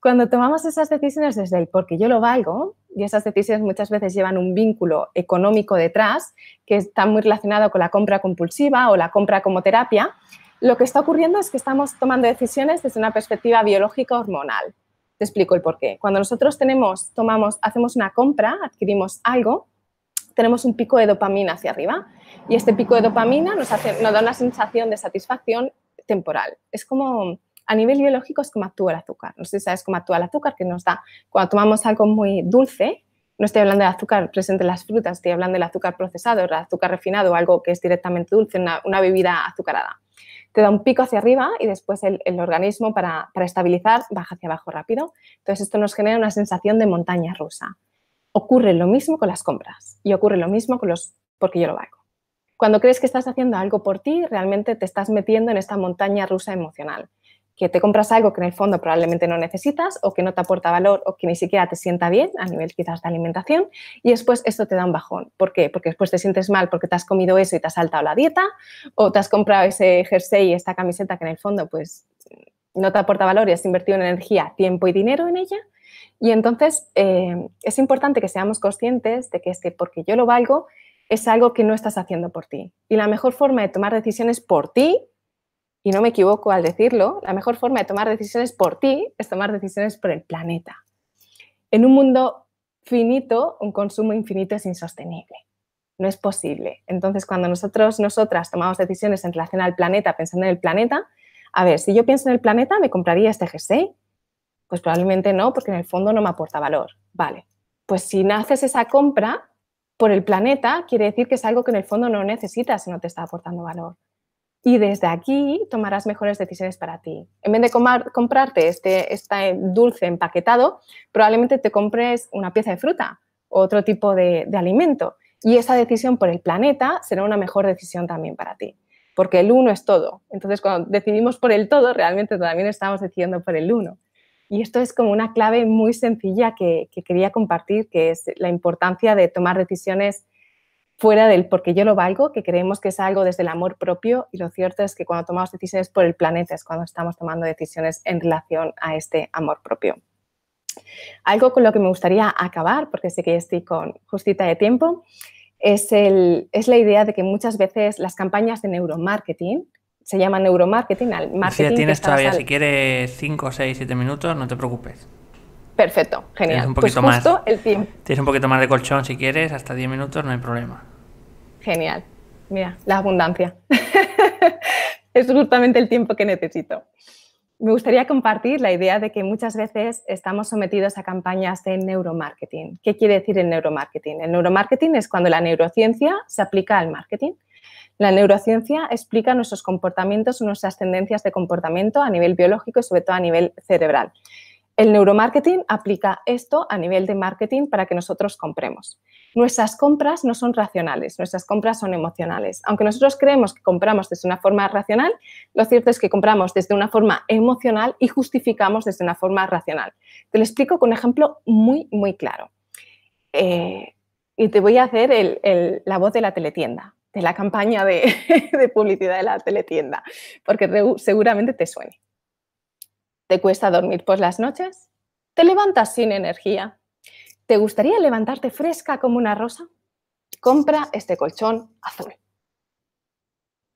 Speaker 2: Cuando tomamos esas decisiones desde el porque yo lo valgo, y esas decisiones muchas veces llevan un vínculo económico detrás, que está muy relacionado con la compra compulsiva o la compra como terapia, lo que está ocurriendo es que estamos tomando decisiones desde una perspectiva biológica hormonal. Te explico el porqué. Cuando nosotros tenemos, tomamos, hacemos una compra, adquirimos algo, tenemos un pico de dopamina hacia arriba y este pico de dopamina nos, da una sensación de satisfacción temporal. Es como a nivel biológico es como actúa el azúcar. No sé si sabes cómo actúa el azúcar, que nos da, cuando tomamos algo muy dulce, no estoy hablando del azúcar presente en las frutas, estoy hablando del azúcar procesado, el azúcar refinado, algo que es directamente dulce, una bebida azucarada te da un pico hacia arriba y después el, organismo para, para, estabilizar baja hacia abajo rápido. Entonces esto nos genera una sensación de montaña rusa. Ocurre lo mismo con las compras y ocurre lo mismo con los porque yo lo hago. Cuando crees que estás haciendo algo por ti, realmente te estás metiendo en esta montaña rusa emocional que te compras algo que en el fondo probablemente no necesitas o que no te aporta valor o que ni siquiera te sienta bien a nivel quizás de alimentación y después esto te da un bajón. ¿Por qué? Porque después te sientes mal porque te has comido eso y te has saltado la dieta o te has comprado ese jersey y esta camiseta que en el fondo pues no te aporta valor y has invertido en energía, tiempo y dinero en ella. Y entonces eh, es importante que seamos conscientes de que este porque yo lo valgo es algo que no estás haciendo por ti. Y la mejor forma de tomar decisiones por ti y no me equivoco al decirlo, la mejor forma de tomar decisiones por ti es tomar decisiones por el planeta. En un mundo finito, un consumo infinito es insostenible. No es posible. Entonces, cuando nosotros, nosotras tomamos decisiones en relación al planeta, pensando en el planeta, a ver, si yo pienso en el planeta, ¿me compraría este jersey? Pues probablemente no, porque en el fondo no me aporta valor. Vale. Pues si no haces esa compra por el planeta, quiere decir que es algo que en el fondo no necesitas y no te está aportando valor y desde aquí tomarás mejores decisiones para ti. En vez de comprarte este, este, dulce empaquetado, probablemente te compres una pieza de fruta o otro tipo de, alimento. Y esa decisión por el planeta será una mejor decisión también para ti, porque el uno es todo. Entonces, cuando decidimos por el todo, realmente también estamos decidiendo por el uno. Y esto es como una clave muy sencilla que, que quería compartir, que es la importancia de tomar decisiones fuera del porque yo lo valgo, que creemos que es algo desde el amor propio y lo cierto es que cuando tomamos decisiones por el planeta es cuando estamos tomando decisiones en relación a este amor propio. Algo con lo que me gustaría acabar, porque sé que ya estoy con justita de tiempo, es, el, es la idea de que muchas veces las campañas de neuromarketing, se llaman neuromarketing, al marketing... Si ya tienes todavía, si
Speaker 1: quieres 5, 6, 7 minutos, no te preocupes.
Speaker 2: Perfecto, genial. Tienes un pues poquito pues Tienes
Speaker 1: un poquito más de colchón si quieres, hasta 10 minutos no hay problema.
Speaker 2: Genial. Mira, la abundancia. [laughs] es justamente el tiempo que necesito. Me gustaría compartir la idea de que muchas veces estamos sometidos a campañas de neuromarketing. ¿Qué quiere decir el neuromarketing? El neuromarketing es cuando la neurociencia se aplica al marketing. La neurociencia explica nuestros comportamientos, nuestras tendencias de comportamiento a nivel biológico y sobre todo a nivel cerebral. El neuromarketing aplica esto a nivel de marketing para que nosotros compremos. Nuestras compras no son racionales, nuestras compras son emocionales. Aunque nosotros creemos que compramos desde una forma racional, lo cierto es que compramos desde una forma emocional y justificamos desde una forma racional. Te lo explico con un ejemplo muy, muy claro. Eh, y te voy a hacer la voz de la teletienda, de la campaña de, [laughs] de publicidad de la teletienda, porque seguramente te suene. ¿Te cuesta dormir por las noches? ¿Te levantas sin energía? ¿Te gustaría levantarte fresca como una rosa? Compra este colchón azul.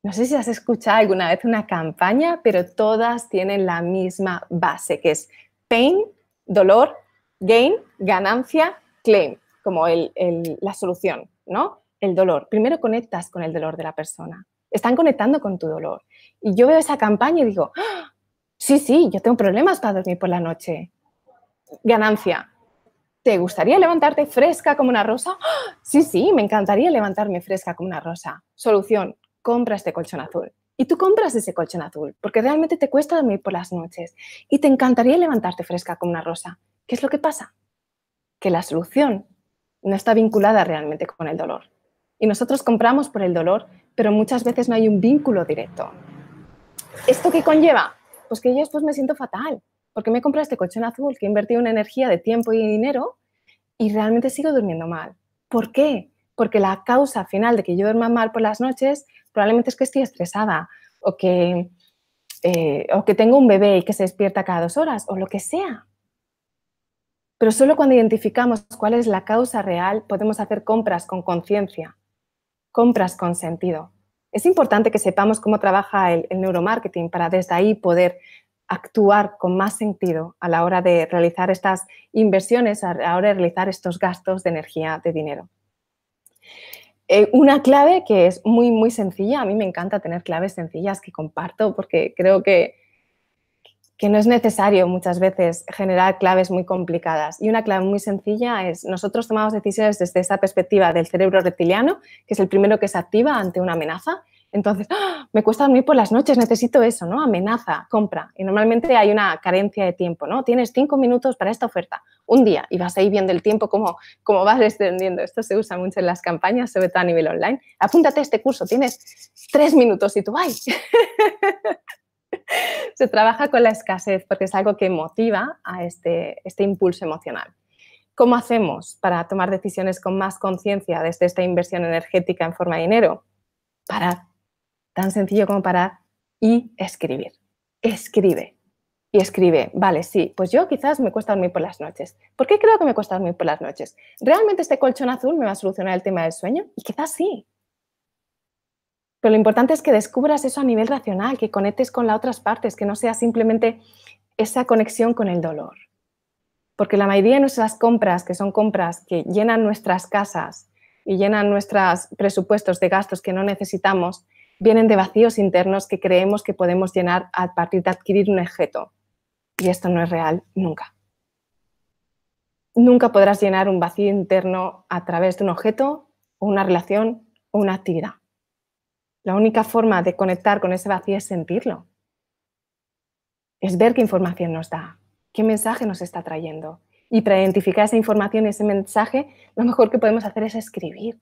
Speaker 2: No sé si has escuchado alguna vez una campaña, pero todas tienen la misma base, que es pain, dolor, gain, ganancia, claim, como la solución, ¿no? El dolor. Primero conectas con el dolor de la persona. Están conectando con tu dolor. Y yo veo esa campaña y digo, ¡ah! Sí, sí, yo tengo problemas para dormir por la noche. Ganancia. ¿Te gustaría levantarte fresca como una rosa? ¡Ah! Sí, sí, me encantaría levantarme fresca como una rosa. Solución, compra este colchón azul. Y tú compras ese colchón azul porque realmente te cuesta dormir por las noches y te encantaría levantarte fresca como una rosa. ¿Qué es lo que pasa? Que la solución no está vinculada realmente con el dolor. Y nosotros compramos por el dolor, pero muchas veces no hay un vínculo directo. ¿Esto qué conlleva? pues que yo después me siento fatal, porque me he comprado este colchón azul que he invertido una energía de tiempo y dinero y realmente sigo durmiendo mal. ¿Por qué? Porque la causa final de que yo duerma mal por las noches probablemente es que estoy estresada o que, eh, o que tengo un bebé y que se despierta cada dos horas o lo que sea. Pero solo cuando identificamos cuál es la causa real podemos hacer compras con conciencia, compras con sentido. Es importante que sepamos cómo trabaja el, neuromarketing para desde ahí poder actuar con más sentido a la hora de realizar estas inversiones, a la hora de realizar estos gastos de energía, de dinero. Eh, una clave que es muy, muy sencilla, a mí me encanta tener claves sencillas que comparto porque creo que que no es necesario muchas veces generar claves muy complicadas. Y una clave muy sencilla es, nosotros tomamos decisiones desde esa perspectiva del cerebro reptiliano, que es el primero que se activa ante una amenaza. Entonces, ¡ah! me cuesta dormir por las noches, necesito eso, ¿no? Amenaza, compra. Y normalmente hay una carencia de tiempo, ¿no? Tienes cinco minutos para esta oferta, un día, y vas ahí viendo el tiempo, como cómo vas extendiendo. Esto se usa mucho en las campañas, sobre todo a nivel online. Apúntate a este curso, tienes tres minutos y tú, ¡ay! [laughs] [laughs] se trabaja con la escasez porque es algo que motiva a este, este, impulso emocional. ¿Cómo hacemos para tomar decisiones con más conciencia desde esta inversión energética en forma de dinero? para Tan sencillo como parar y escribir. Escribe. Y escribe, vale, sí, pues yo quizás me cuesta dormir por las noches. ¿Por qué creo que me cuesta dormir por las noches? ¿Realmente este colchón azul me va a solucionar el tema del sueño? Y quizás sí. Pero lo importante es que descubras eso a nivel racional, que conectes con las otras partes, que no sea simplemente esa conexión con el dolor. Porque la mayoría de nuestras compras, que son compras que llenan nuestras casas y llenan nuestros presupuestos de gastos que no necesitamos, vienen de vacíos internos que creemos que podemos llenar a partir de adquirir un objeto. Y esto no es real nunca. Nunca podrás llenar un vacío interno a través de un objeto, una relación o una actividad. La única forma de conectar con ese vacío es sentirlo. Es ver qué información nos da, qué mensaje nos está trayendo. Y para identificar esa información y ese mensaje, lo mejor que podemos hacer es escribir.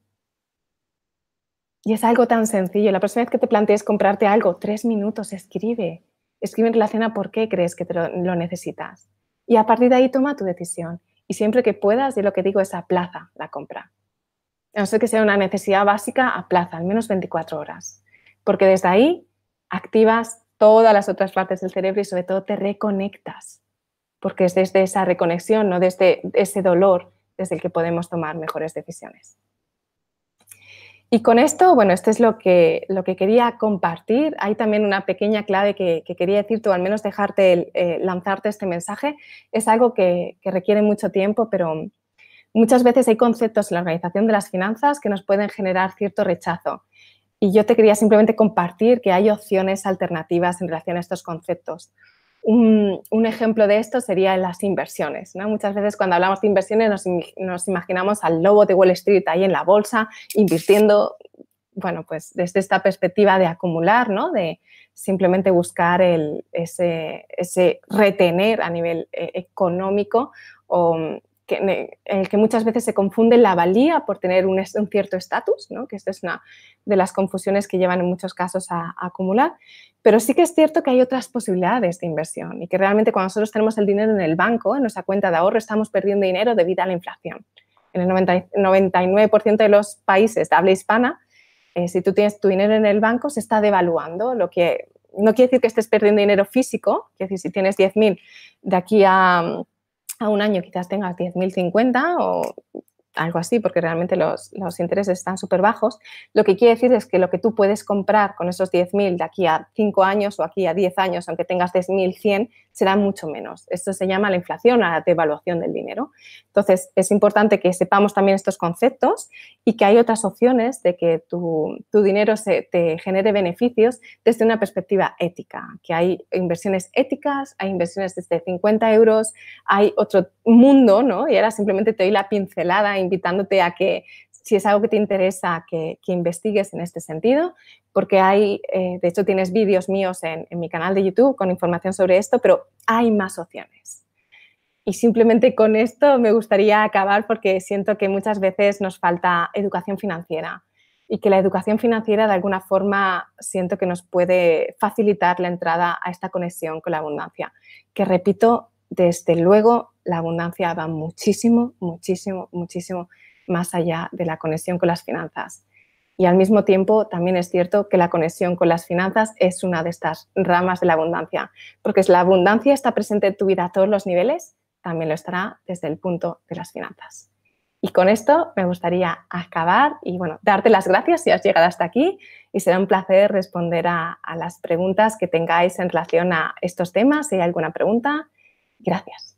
Speaker 2: Y es algo tan sencillo. La próxima vez que te plantees comprarte algo, tres minutos, escribe. Escribe en relación a por qué crees que lo, necesitas. Y a partir de ahí toma tu decisión. Y siempre que puedas, yo lo que digo es plaza la compra a no ser que sea una necesidad básica, aplaza al menos 24 horas, porque desde ahí activas todas las otras partes del cerebro y sobre todo te reconectas, porque es desde esa reconexión, no desde ese dolor, desde el que podemos tomar mejores decisiones. Y con esto, bueno, esto es lo que, lo que quería compartir. Hay también una pequeña clave que, quería decirte, o al menos dejarte eh, lanzarte este mensaje. Es algo que requiere mucho tiempo, pero Muchas veces hay conceptos en la organización de las finanzas que nos pueden generar cierto rechazo. Y yo te quería simplemente compartir que hay opciones alternativas en relación a estos conceptos. Un, ejemplo de esto sería las inversiones. ¿no? Muchas veces cuando hablamos de inversiones nos, imaginamos al lobo de Wall Street ahí en la bolsa invirtiendo bueno, pues desde esta perspectiva de acumular, ¿no? De simplemente buscar el, ese, ese, retener a nivel eh, económico o, en el que muchas veces se confunde la valía por tener un, cierto estatus, que esta es una de las confusiones que llevan en muchos casos a, acumular, pero sí que es cierto que hay otras posibilidades de inversión y que realmente cuando nosotros tenemos el dinero en el banco, en nuestra cuenta de ahorro, estamos perdiendo dinero debido a la inflación. En el 99% de los países de habla hispana, eh, si tú tienes tu dinero en el banco, se está devaluando, lo que no quiere decir que estés perdiendo dinero físico, es decir, si tienes 10.000 de aquí a a un año quizás tengas 10.050 o algo así, porque realmente los, los intereses están súper bajos, lo que quiere decir es que lo que tú puedes comprar con esos 10.000 de aquí a 5 años o aquí a 10 años, aunque tengas 10.100, será mucho menos. Esto se llama la inflación, la devaluación del dinero. Entonces, es importante que sepamos también estos conceptos y que hay otras opciones de que tu, dinero te genere beneficios desde una perspectiva ética, que hay inversiones éticas, hay inversiones desde 50 euros, hay otro mundo, ¿no? Y ahora simplemente te doy la pincelada invitándote a que si es algo que te interesa que, investigues en este sentido, porque hay, eh, de hecho tienes vídeos míos en, en mi canal de YouTube con información sobre esto, pero hay más opciones. Y simplemente con esto me gustaría acabar porque siento que muchas veces nos falta educación financiera y que la educación financiera de alguna forma siento que nos puede facilitar la entrada a esta conexión con la abundancia. Que repito, desde luego la abundancia va muchísimo, muchísimo, muchísimo más allá de la conexión con las finanzas. Y al mismo tiempo también es cierto que la conexión con las finanzas es una de estas ramas de la abundancia, porque si la abundancia está presente en tu vida a todos los niveles, también lo estará desde el punto de las finanzas. Y con esto me gustaría acabar y bueno, darte las gracias si has llegado hasta aquí y será un placer responder a, a las preguntas que tengáis en relación a estos temas, si hay alguna pregunta. Gracias.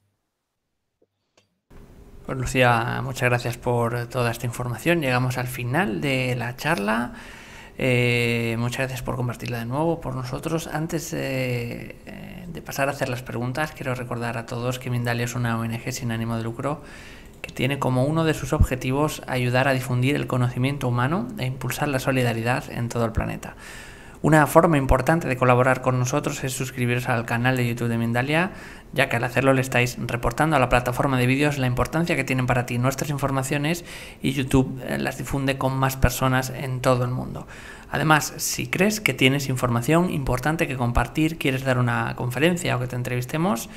Speaker 1: Pues, Lucía, muchas gracias por toda esta información. Llegamos al final de la charla. Eh, muchas gracias por compartirla de nuevo por nosotros. Antes eh, eh, de pasar a hacer las preguntas, quiero recordar a todos que Mindalia es una ONG sin ánimo de lucro que tiene como uno de sus objetivos ayudar a difundir el conocimiento humano e impulsar la solidaridad en todo el planeta. Una forma importante de colaborar con nosotros es suscribiros al canal de YouTube de Mindalia ya que al hacerlo le estáis reportando a la plataforma de vídeos la importancia que tienen para ti nuestras informaciones y YouTube eh, las difunde con más personas en todo el mundo. Además, si crees que tienes información importante que compartir, quieres dar una conferencia o que te entrevistemos,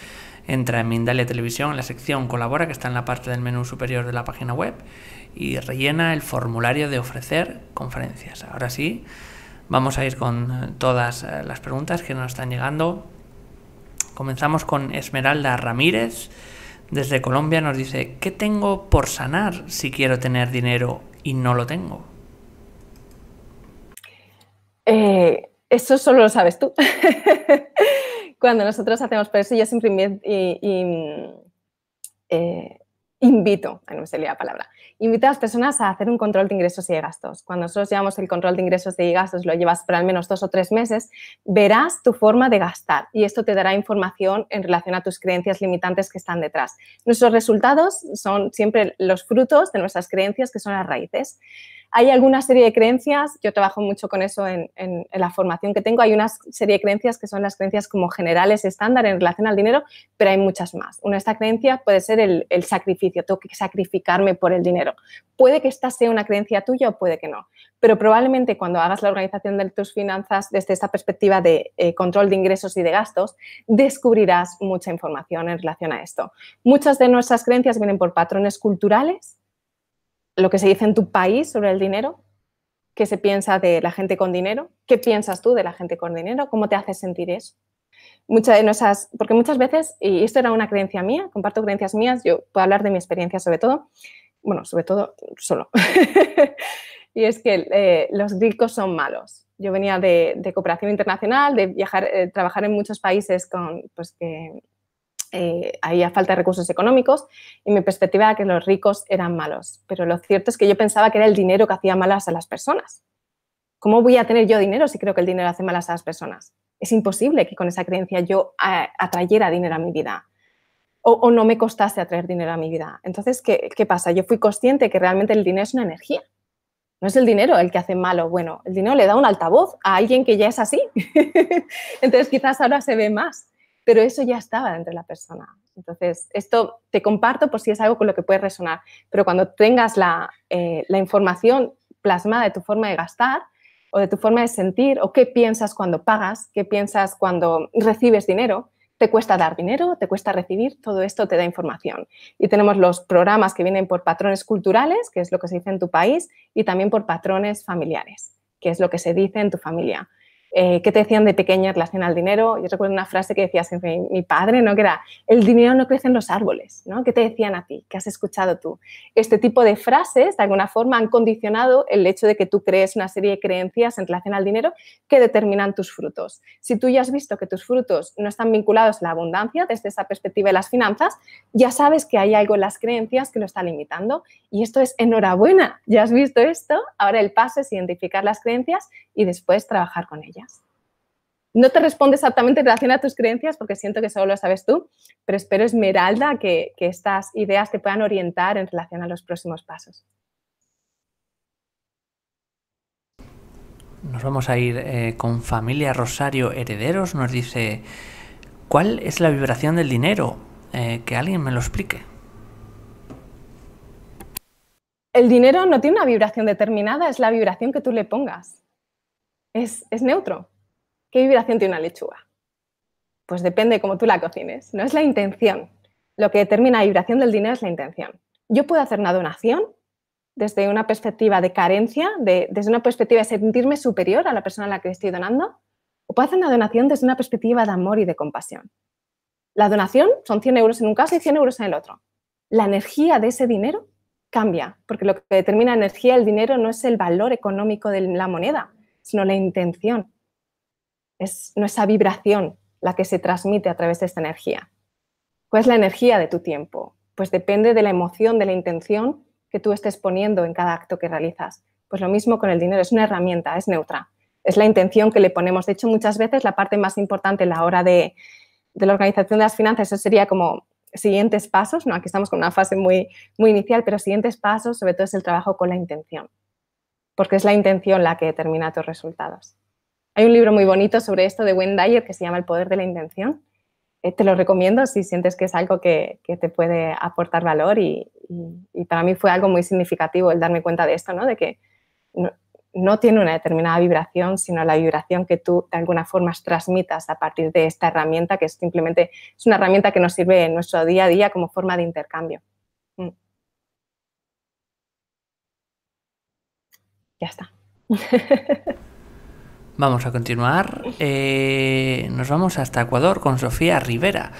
Speaker 1: entra en Mindalia Televisión en la sección Colabora que está en la parte del menú superior de la página web y rellena el formulario de ofrecer conferencias. Ahora sí, vamos a ir con eh, todas eh, las preguntas que nos están llegando. Comenzamos con Esmeralda Ramírez. Desde Colombia nos dice, ¿qué tengo por sanar si quiero tener dinero y no lo tengo?
Speaker 2: Eh, eso solo lo sabes tú. [laughs] Cuando nosotros hacemos, por eso yo siempre y, y, mm, eh, invito, no la palabra, invito a las personas a hacer un control de ingresos y de gastos. Cuando nosotros llevamos el control de ingresos y gastos, lo llevas por al menos dos o tres meses, verás tu forma de gastar y esto te dará información en relación a tus creencias limitantes que están detrás. Nuestros resultados son siempre los frutos de nuestras creencias que son las raíces hay alguna serie de creencias, yo trabajo mucho con eso en, la formación que tengo, hay una serie de creencias que son las creencias como generales, estándar en relación al dinero, pero hay muchas más. Una de estas creencias puede ser el, sacrificio, tengo que sacrificarme por el dinero. Puede que esta sea una creencia tuya o puede que no, pero probablemente cuando hagas la organización de tus finanzas desde esta perspectiva de eh, control de ingresos y de gastos, descubrirás mucha información en relación a esto. Muchas de nuestras creencias vienen por patrones culturales lo que se dice en tu país sobre el dinero, qué se piensa de la gente con dinero, qué piensas tú de la gente con dinero, cómo te hace sentir eso. Muchas de nuestras, porque muchas veces, y esto era una creencia mía, comparto creencias mías, yo puedo hablar de mi experiencia sobre todo, bueno, sobre todo solo, [laughs] y es que eh, los ricos son malos. Yo venía de, cooperación internacional, de viajar, eh, trabajar en muchos países con, pues, que eh, había falta de recursos económicos y mi perspectiva era que los ricos eran malos. Pero lo cierto es que yo pensaba que era el dinero que hacía malas a las personas. ¿Cómo voy a tener yo dinero si creo que el dinero hace malas a las personas? Es imposible que con esa creencia yo atrayera dinero a mi vida. O, no me costase atraer dinero a mi vida. Entonces, ¿qué, ¿qué, pasa? Yo fui consciente que realmente el dinero es una energía. No es el dinero el que hace malo. Bueno, el dinero le da un altavoz a alguien que ya es así. [laughs] Entonces, quizás ahora se ve más pero eso ya estaba dentro de la persona. Entonces, esto te comparto por si es algo con lo que puedes resonar, pero cuando tengas la, eh, la información plasmada de tu forma de gastar o de tu forma de sentir o qué piensas cuando pagas, qué piensas cuando recibes dinero, te cuesta dar dinero, te cuesta recibir, todo esto te da información. Y tenemos los programas que vienen por patrones culturales, que es lo que se dice en tu país, y también por patrones familiares, que es lo que se dice en tu familia. Eh, ¿qué te decían de pequeña en relación al dinero? Yo recuerdo una frase que decía siempre mi padre, ¿no? Que era, el dinero no crece en los árboles, ¿no? ¿Qué te decían a ti? ¿Qué has escuchado tú? Este tipo de frases, de alguna forma, han condicionado el hecho de que tú crees una serie de creencias en relación al dinero que determinan tus frutos. Si tú ya has visto que tus frutos no están vinculados a la abundancia desde esa perspectiva de las finanzas, ya sabes que hay algo en las creencias que lo está limitando. Y esto es enhorabuena, ya has visto esto. Ahora el paso es identificar las creencias y después trabajar con ellas. No te responde exactamente en relación a tus creencias porque siento que solo lo sabes tú, pero espero, Esmeralda, que, estas ideas te puedan orientar en relación a los próximos pasos.
Speaker 1: Nos vamos a ir eh, con familia Rosario Herederos. Nos dice, ¿cuál es la vibración del dinero? Eh, que alguien me lo explique.
Speaker 2: El dinero no tiene una vibración determinada, es la vibración que tú le pongas. es neutro. ¿Qué vibración tiene una lechuga? Pues depende de cómo tú la cocines, no es la intención. Lo que determina la vibración del dinero es la intención. Yo puedo hacer una donación desde una perspectiva de carencia, desde una perspectiva de sentirme superior a la persona a la que estoy donando, o puedo hacer una donación desde una perspectiva de amor y de compasión. La donación son 100 euros en un caso y 100 euros en el otro. La energía de ese dinero cambia, porque lo que determina la energía del dinero no es el valor económico de la moneda, sino la intención es nuestra vibración la que se transmite a través de esta energía. ¿Cuál es la energía de tu tiempo? Pues depende de la emoción, de la intención que tú estés poniendo en cada acto que realizas. Pues lo mismo con el dinero, es una herramienta, es neutra. Es la intención que le ponemos. De hecho, muchas veces la parte más importante en la hora de, la organización de las finanzas, eso sería como siguientes pasos, ¿no? Aquí estamos con una fase muy, muy inicial, pero siguientes pasos sobre todo es el trabajo con la intención, porque es la intención la que determina tus resultados. Hay un libro muy bonito sobre esto de Wayne Dyer que se llama El poder de la intención. Eh, te lo recomiendo si sientes que es algo que, te puede aportar valor y, para mí fue algo muy significativo el darme cuenta de esto, ¿no? De que no, tiene una determinada vibración, sino la vibración que tú de alguna forma transmitas a partir de esta herramienta, que es simplemente es una herramienta que nos sirve en nuestro día a día como forma de intercambio. Mm. Ya está. [laughs]
Speaker 1: Vamos a continuar. Eh, nos vamos hasta Ecuador con Sofía Rivera.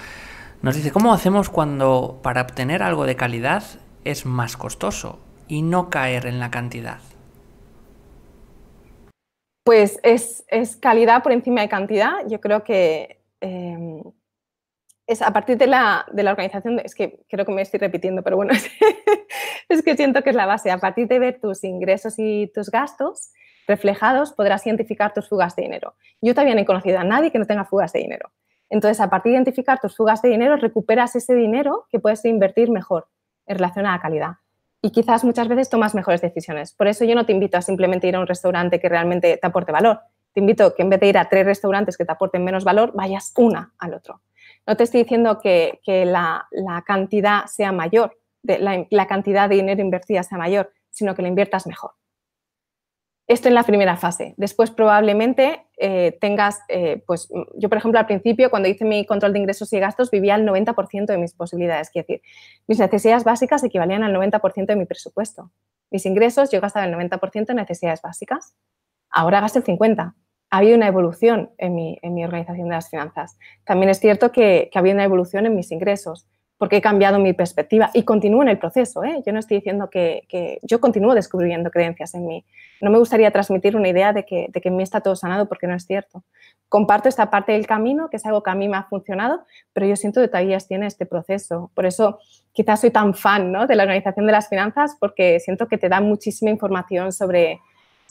Speaker 1: Nos dice, ¿cómo hacemos cuando para obtener algo de calidad es más costoso y no caer en la cantidad?
Speaker 2: Pues es, calidad por encima de cantidad. Yo creo que em, es a partir de la, organización, es que creo que me estoy repitiendo, pero bueno, [laughs] es que siento que es la base. A partir de ver tus ingresos y tus gastos, reflejados podrás identificar tus fugas de dinero. Yo también he conocido a nadie que no tenga fugas de dinero. Entonces, a partir de identificar tus fugas de dinero, recuperas ese dinero que puedes invertir mejor en relación a la calidad. Y quizás muchas veces tomas mejores decisiones. Por eso yo no te invito a simplemente ir a un restaurante que realmente te aporte valor. Te invito a que en vez de ir a tres restaurantes que te aporten menos valor, vayas una al otro. No te estoy diciendo que, la, cantidad sea mayor, de, la, cantidad de dinero invertida sea mayor, sino que la inviertas mejor. Esto en la primera fase. Después probablemente eh, tengas, eh, pues yo por ejemplo al principio cuando hice mi control de ingresos y gastos vivía al 90% de mis posibilidades, es decir, mis necesidades básicas equivalían al 90% de mi presupuesto. Mis ingresos yo gastaba el 90% en necesidades básicas, ahora gasto el 50%. Ha habido una evolución en mi, en mi organización de las finanzas. También es cierto que, que ha habido una evolución en mis ingresos porque he cambiado mi perspectiva y continúo en el proceso. ¿eh? Yo no estoy diciendo que, yo continúo descubriendo creencias en mí. No me gustaría transmitir una idea de que, de que en mí está todo sanado porque no es cierto. Comparto esta parte del camino, que es algo que a mí me ha funcionado, pero yo siento que todavía tiene este proceso. Por eso quizás soy tan fan de la organización de las finanzas porque siento que te da muchísima información sobre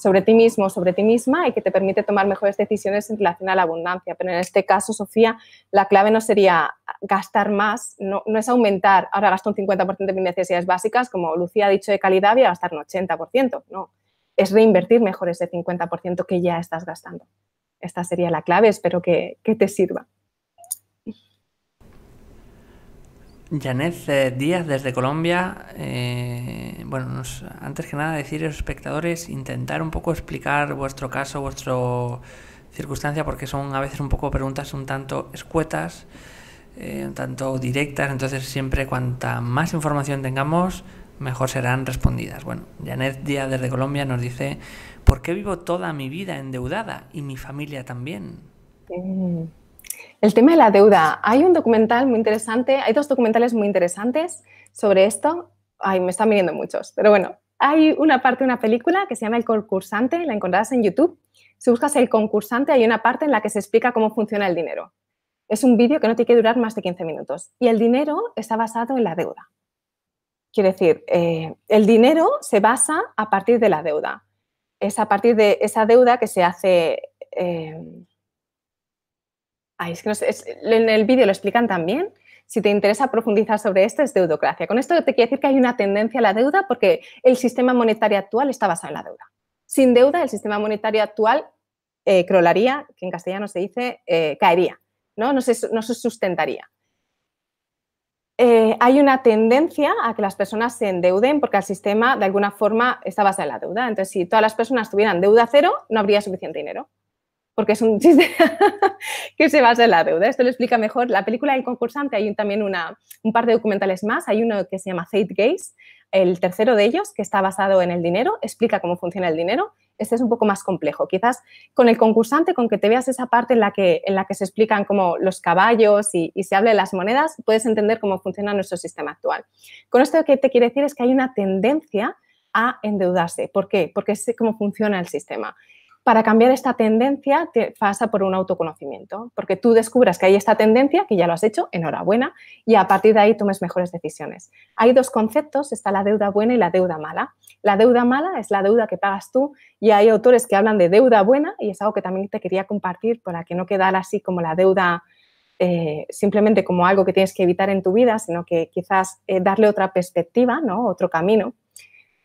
Speaker 2: sobre ti mismo, sobre ti misma y que te permite tomar mejores decisiones en relación a la abundancia. Pero en este caso, Sofía, la clave no sería gastar más, no, es aumentar, ahora gasto un 50% de mis necesidades básicas, como Lucía ha dicho de calidad, voy a gastar un 80%, no, es reinvertir mejor ese 50% que ya estás gastando. Esta sería la clave, espero que te sirva.
Speaker 1: Janet eh, Díaz desde Colombia. Eh, bueno, antes que nada decir a los espectadores, intentar un poco explicar vuestro caso, vuestra circunstancia, porque son a veces un poco preguntas un tanto escuetas, eh, un tanto directas, entonces siempre cuanta más información tengamos, mejor serán respondidas. Bueno, Janet Díaz desde Colombia nos dice, ¿por qué vivo toda mi vida endeudada y mi familia también?
Speaker 2: El tema de la deuda. Hay un documental muy interesante, hay dos documentales muy interesantes sobre esto. Ay, me están viniendo muchos, pero bueno. Hay una parte de una película que se llama El concursante, la encontrarás en YouTube. Si buscas El concursante, hay una parte en la que se explica cómo funciona el dinero. Es un vídeo que no tiene que durar más de 15 minutos. Y el dinero está basado en la deuda. Quiero decir, eh, el dinero se basa a partir de la deuda. Es a partir de esa deuda que se hace, eh, en el vídeo lo explican también. Si te interesa profundizar sobre esto, es deudocracia. Con esto te quiero decir que hay una tendencia a la deuda porque el sistema monetario actual está basado en la deuda. Sin deuda, el sistema monetario actual eh, crolaría, que en castellano se dice, eh, caería, ¿no? No, se, sustentaría. Eh, hay una tendencia a que las personas se endeuden porque el sistema de alguna forma está basado en la deuda. Entonces, si todas las personas tuvieran deuda cero, no habría suficiente dinero porque es un [laughs] chiste que se basa en la deuda. Esto lo explica mejor la película El concursante. Hay también un par de documentales más. Hay uno que se llama Gaze, el tercero de ellos, que está basado en el dinero, explica cómo funciona el dinero. Este es un poco más complejo. Quizás con el concursante, con que te veas esa parte en la que, en la que se explican como los caballos y, se habla de las monedas, puedes entender cómo funciona nuestro sistema actual. Con esto que te quiere decir es que hay una tendencia a endeudarse. ¿Por qué? Porque es cómo funciona el sistema para cambiar esta tendencia te pasa por un autoconocimiento, porque tú descubras que hay esta tendencia, que ya lo has hecho, enhorabuena, y a partir de ahí tomes mejores decisiones. Hay dos conceptos, está la deuda buena y la deuda mala. La deuda mala es la deuda que pagas tú y hay autores que hablan de deuda buena y es algo que también te quería compartir para que no quedara así como la deuda eh, simplemente como algo que tienes que evitar en tu vida, sino que quizás eh, darle otra perspectiva, ¿no? otro camino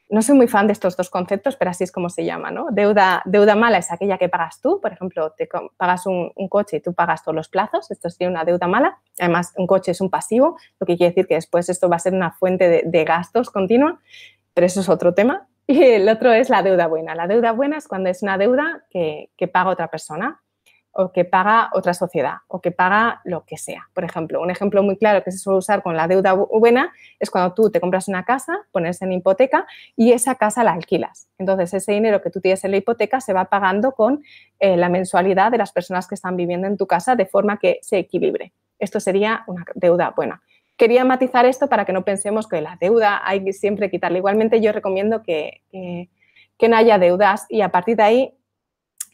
Speaker 2: no soy muy fan de estos dos conceptos, pero así es como se llama, ¿no? Deuda, deuda mala es aquella que pagas tú, por ejemplo, te pagas un, coche y tú pagas todos los plazos, esto sería una deuda mala, además un coche es un pasivo, lo que quiere decir que después esto va a ser una fuente de, gastos continua, pero eso es otro tema. [laughs] Y el otro es la deuda buena. La deuda buena es cuando es una deuda que, que paga otra persona, o que paga otra sociedad o que paga lo que sea. Por ejemplo, un ejemplo muy claro que se suele usar con la deuda buena es cuando tú te compras una casa, pones en hipoteca y esa casa la alquilas. Entonces, ese dinero que tú tienes en la hipoteca se va pagando con eh, la mensualidad de las personas que están viviendo en tu casa de forma que se equilibre. Esto sería una deuda buena. Quería matizar esto para que no pensemos que la deuda hay que siempre quitarla. Igualmente yo recomiendo que, que no haya deudas y a partir de ahí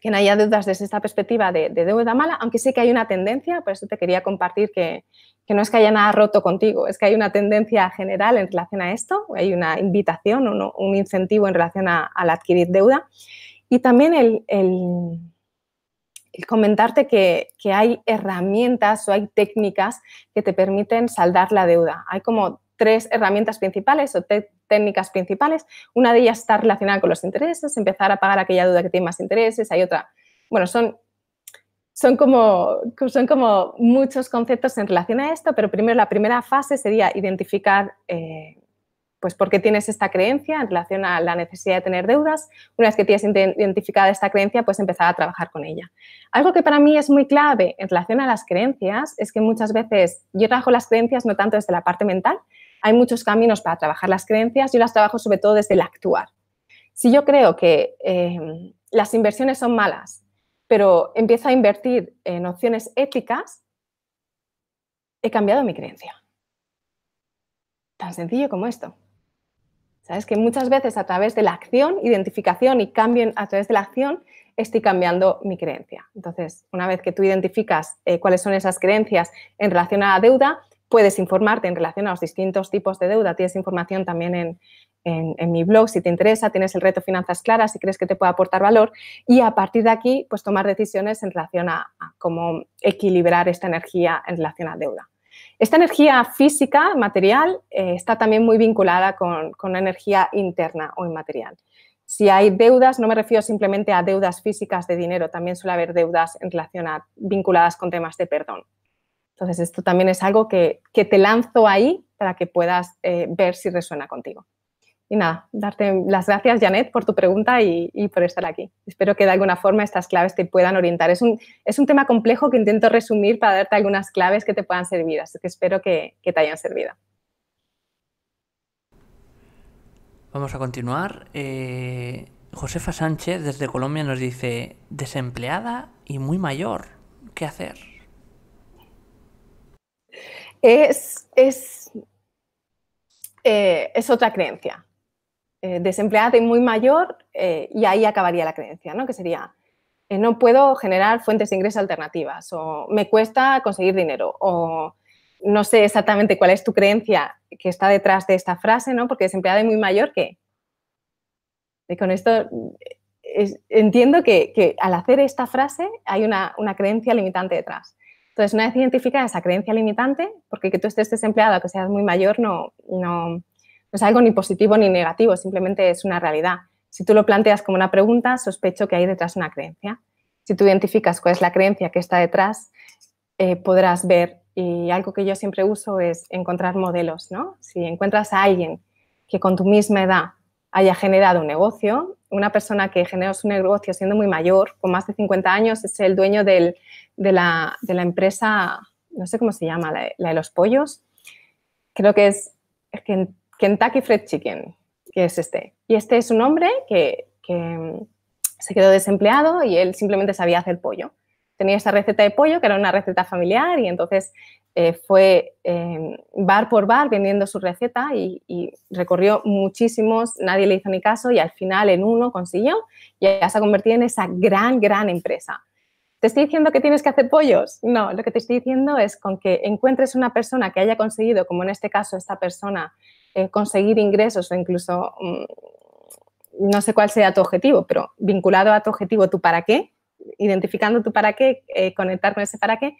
Speaker 2: que no haya deudas desde esta perspectiva de, deuda mala, aunque sí que hay una tendencia, por eso te quería compartir que, no es que haya nada roto contigo, es que hay una tendencia general en relación a esto, hay una invitación, un, un incentivo en relación al adquirir deuda. Y también el, el, comentarte que, que, hay herramientas o hay técnicas que te permiten saldar la deuda. Hay como tres herramientas principales o técnicas principales. Una de ellas está relacionada con los intereses, empezar a pagar aquella deuda que tiene más intereses. Hay otra, bueno, son, son, como, muchos conceptos en relación a esto, pero primero la primera fase sería identificar eh, pues por qué tienes esta creencia en relación a la necesidad de tener deudas. Una vez que tienes identificada esta creencia, pues empezar a trabajar con ella. Algo que para mí es muy clave en relación a las creencias es que muchas veces yo trabajo las creencias no tanto desde la parte mental, hay muchos caminos para trabajar las creencias, yo las trabajo sobre todo desde el actuar. Si yo creo que eh, las inversiones son malas, pero empiezo a invertir en opciones éticas, he cambiado mi creencia. Tan sencillo como esto. ¿Sabes? Que muchas veces a través de la acción, identificación y cambio a través de la acción, estoy cambiando mi creencia. Entonces, una vez que tú identificas eh, cuáles son esas creencias en relación a la deuda, puedes informarte en relación a los distintos tipos de deuda. Tienes información también en, mi blog si te interesa, tienes el reto Finanzas Claras si crees que te puede aportar valor y a partir de aquí pues tomar decisiones en relación a, cómo equilibrar esta energía en relación a deuda. Esta energía física, material, eh, está también muy vinculada con, la energía interna o inmaterial. Si hay deudas, no me refiero simplemente a deudas físicas de dinero, también suele haber deudas vinculadas con temas de perdón. Entonces, esto también es algo que, te lanzo ahí para que puedas eh, ver si resuena contigo. Y nada, darte las gracias, Janet, por tu pregunta y, por estar aquí. Espero que de alguna forma estas claves te puedan orientar. Es un, tema complejo que intento resumir para darte algunas claves que te puedan servir, así que espero que, te hayan servido.
Speaker 1: Vamos a continuar. Eh, Josefa Sánchez desde Colombia nos dice, desempleada y muy mayor, ¿qué hacer?
Speaker 2: es, eh, es, otra creencia. Eh, desempleada de muy mayor, eh, y ahí acabaría la creencia, ¿no? Que sería, no puedo generar fuentes de ingresos alternativas, o me cuesta conseguir dinero, o no sé exactamente cuál es tu creencia que está detrás de esta frase, ¿no? Porque desempleada de muy mayor, que Y con esto entiendo que, al hacer esta frase hay una creencia limitante detrás. Entonces, una vez identificada esa creencia limitante, porque que tú estés desempleado, que seas muy mayor, no, no, es algo ni positivo ni negativo, simplemente es una realidad. Si tú lo planteas como una pregunta, sospecho que hay detrás una creencia. Si tú identificas cuál es la creencia que está detrás, eh, podrás ver. Y algo que yo siempre uso es encontrar modelos, ¿no? Si encuentras a alguien que con tu misma edad haya generado un negocio. Una persona que generó su negocio siendo muy mayor, con más de 50 años, es el dueño de, la, empresa, no sé cómo se llama, la, de los pollos. Creo que es Kentucky Fried Chicken, que es este. Y este es un hombre que, que se quedó desempleado y él simplemente sabía hacer pollo tenía esa receta de pollo, que era una receta familiar, y entonces eh, fue eh, bar por bar vendiendo su receta y, recorrió muchísimos, nadie le hizo ni caso y al final en uno consiguió y ya se ha convertido en esa gran, gran empresa. ¿Te estoy diciendo que tienes que hacer pollos? No, lo que te estoy diciendo es con que encuentres una persona que haya conseguido, como en este caso esta persona, eh, conseguir ingresos o incluso, mm, no sé cuál sea tu objetivo, pero vinculado a tu objetivo, ¿tú para qué, identificando tu para qué, eh, conectar con ese para qué,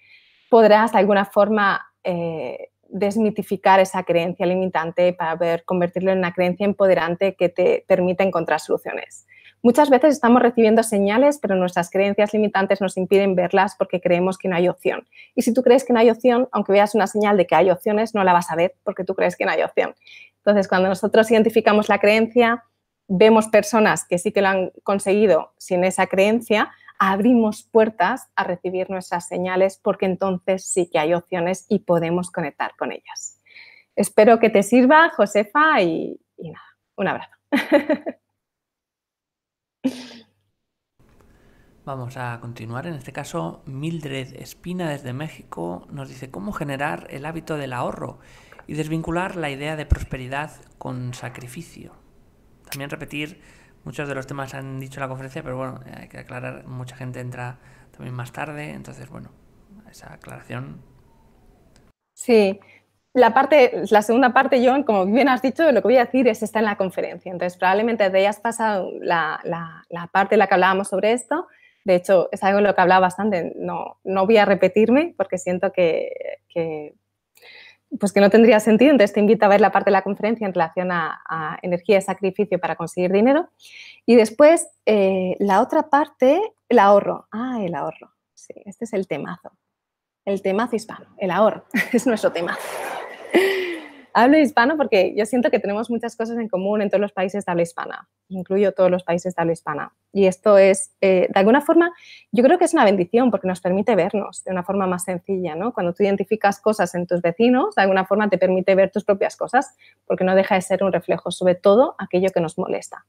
Speaker 2: podrás de alguna forma eh, desmitificar esa creencia limitante para poder convertirlo en una creencia empoderante que te permita encontrar soluciones. Muchas veces estamos recibiendo señales, pero nuestras creencias limitantes nos impiden verlas porque creemos que no hay opción. Y si tú crees que no hay opción, aunque veas una señal de que hay opciones, no la vas a ver porque tú crees que no hay opción. Entonces, cuando nosotros identificamos la creencia, vemos personas que sí que lo han conseguido sin esa creencia abrimos puertas a recibir nuestras señales porque entonces sí que hay opciones y podemos conectar con ellas. Espero que te sirva, Josefa, y, nada, un abrazo. [laughs]
Speaker 1: Vamos a continuar. En este caso, Mildred Espina desde México nos dice cómo generar el hábito del ahorro y desvincular la idea de prosperidad con sacrificio. También repetir muchos de los temas han dicho en la conferencia, pero bueno, eh, hay que aclarar, mucha gente entra también más tarde, entonces bueno, esa aclaración.
Speaker 2: Sí, la, parte, la segunda parte, yo, como bien has dicho, lo que voy a decir es está en la conferencia. Entonces, probablemente de ellas pasado la, la, parte en la que hablábamos sobre esto. De hecho, es algo lo que hablaba bastante. No, no voy a repetirme porque siento que, que pues que no tendría sentido, entonces te invito a ver la parte de la conferencia en relación a, energía y sacrificio para conseguir dinero. Y después, eh, la otra parte, el ahorro. Ah, el ahorro. Sí, este es el temazo. El temazo hispano, el ahorro, [laughs] es nuestro tema. Hablo hispano porque yo siento que tenemos muchas cosas en común en todos los países de habla hispana, incluyo todos los países de habla hispana. Y esto es, eh, de alguna forma, yo creo que es una bendición porque nos permite vernos de una forma más sencilla, ¿no? Cuando tú identificas cosas en tus vecinos, de alguna forma te permite ver tus propias cosas porque no deja de ser un reflejo, sobre todo aquello que nos molesta.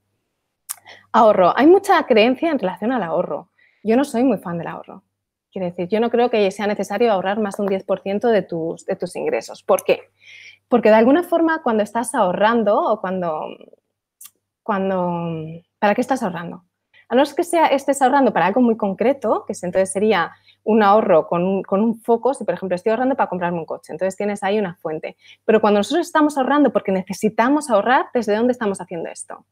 Speaker 2: Ahorro. Hay mucha creencia en relación al ahorro. Yo no soy muy fan del ahorro. Quiero decir, yo no creo que sea necesario ahorrar más de un 10% de tus, de tus ingresos. ¿Por qué? Porque de alguna forma cuando estás ahorrando o cuando, cuando, ¿para qué estás ahorrando? A no ser que sea, estés ahorrando para algo muy concreto, que entonces sería un ahorro con un, con un, foco, si por ejemplo estoy ahorrando para comprarme un coche, entonces tienes ahí una fuente. Pero cuando nosotros estamos ahorrando porque necesitamos ahorrar, ¿desde dónde estamos haciendo esto?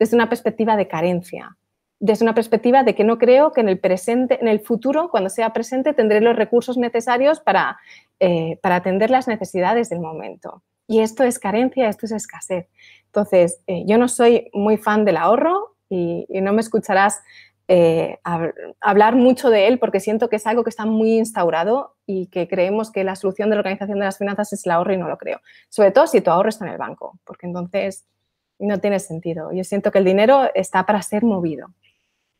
Speaker 2: Desde una perspectiva de carencia, desde una perspectiva de que no creo que en el presente, en el futuro, cuando sea presente, tendré los recursos necesarios para eh, para atender las necesidades del momento. Y esto es carencia, esto es escasez. Entonces, eh, yo no soy muy fan del ahorro y, no me escucharás eh, hablar mucho de él porque siento que es algo que está muy instaurado y que creemos que la solución de la organización de las finanzas es el ahorro y no lo creo. Sobre todo si tu ahorro está en el banco, porque entonces no tiene sentido. Yo siento que el dinero está para ser movido.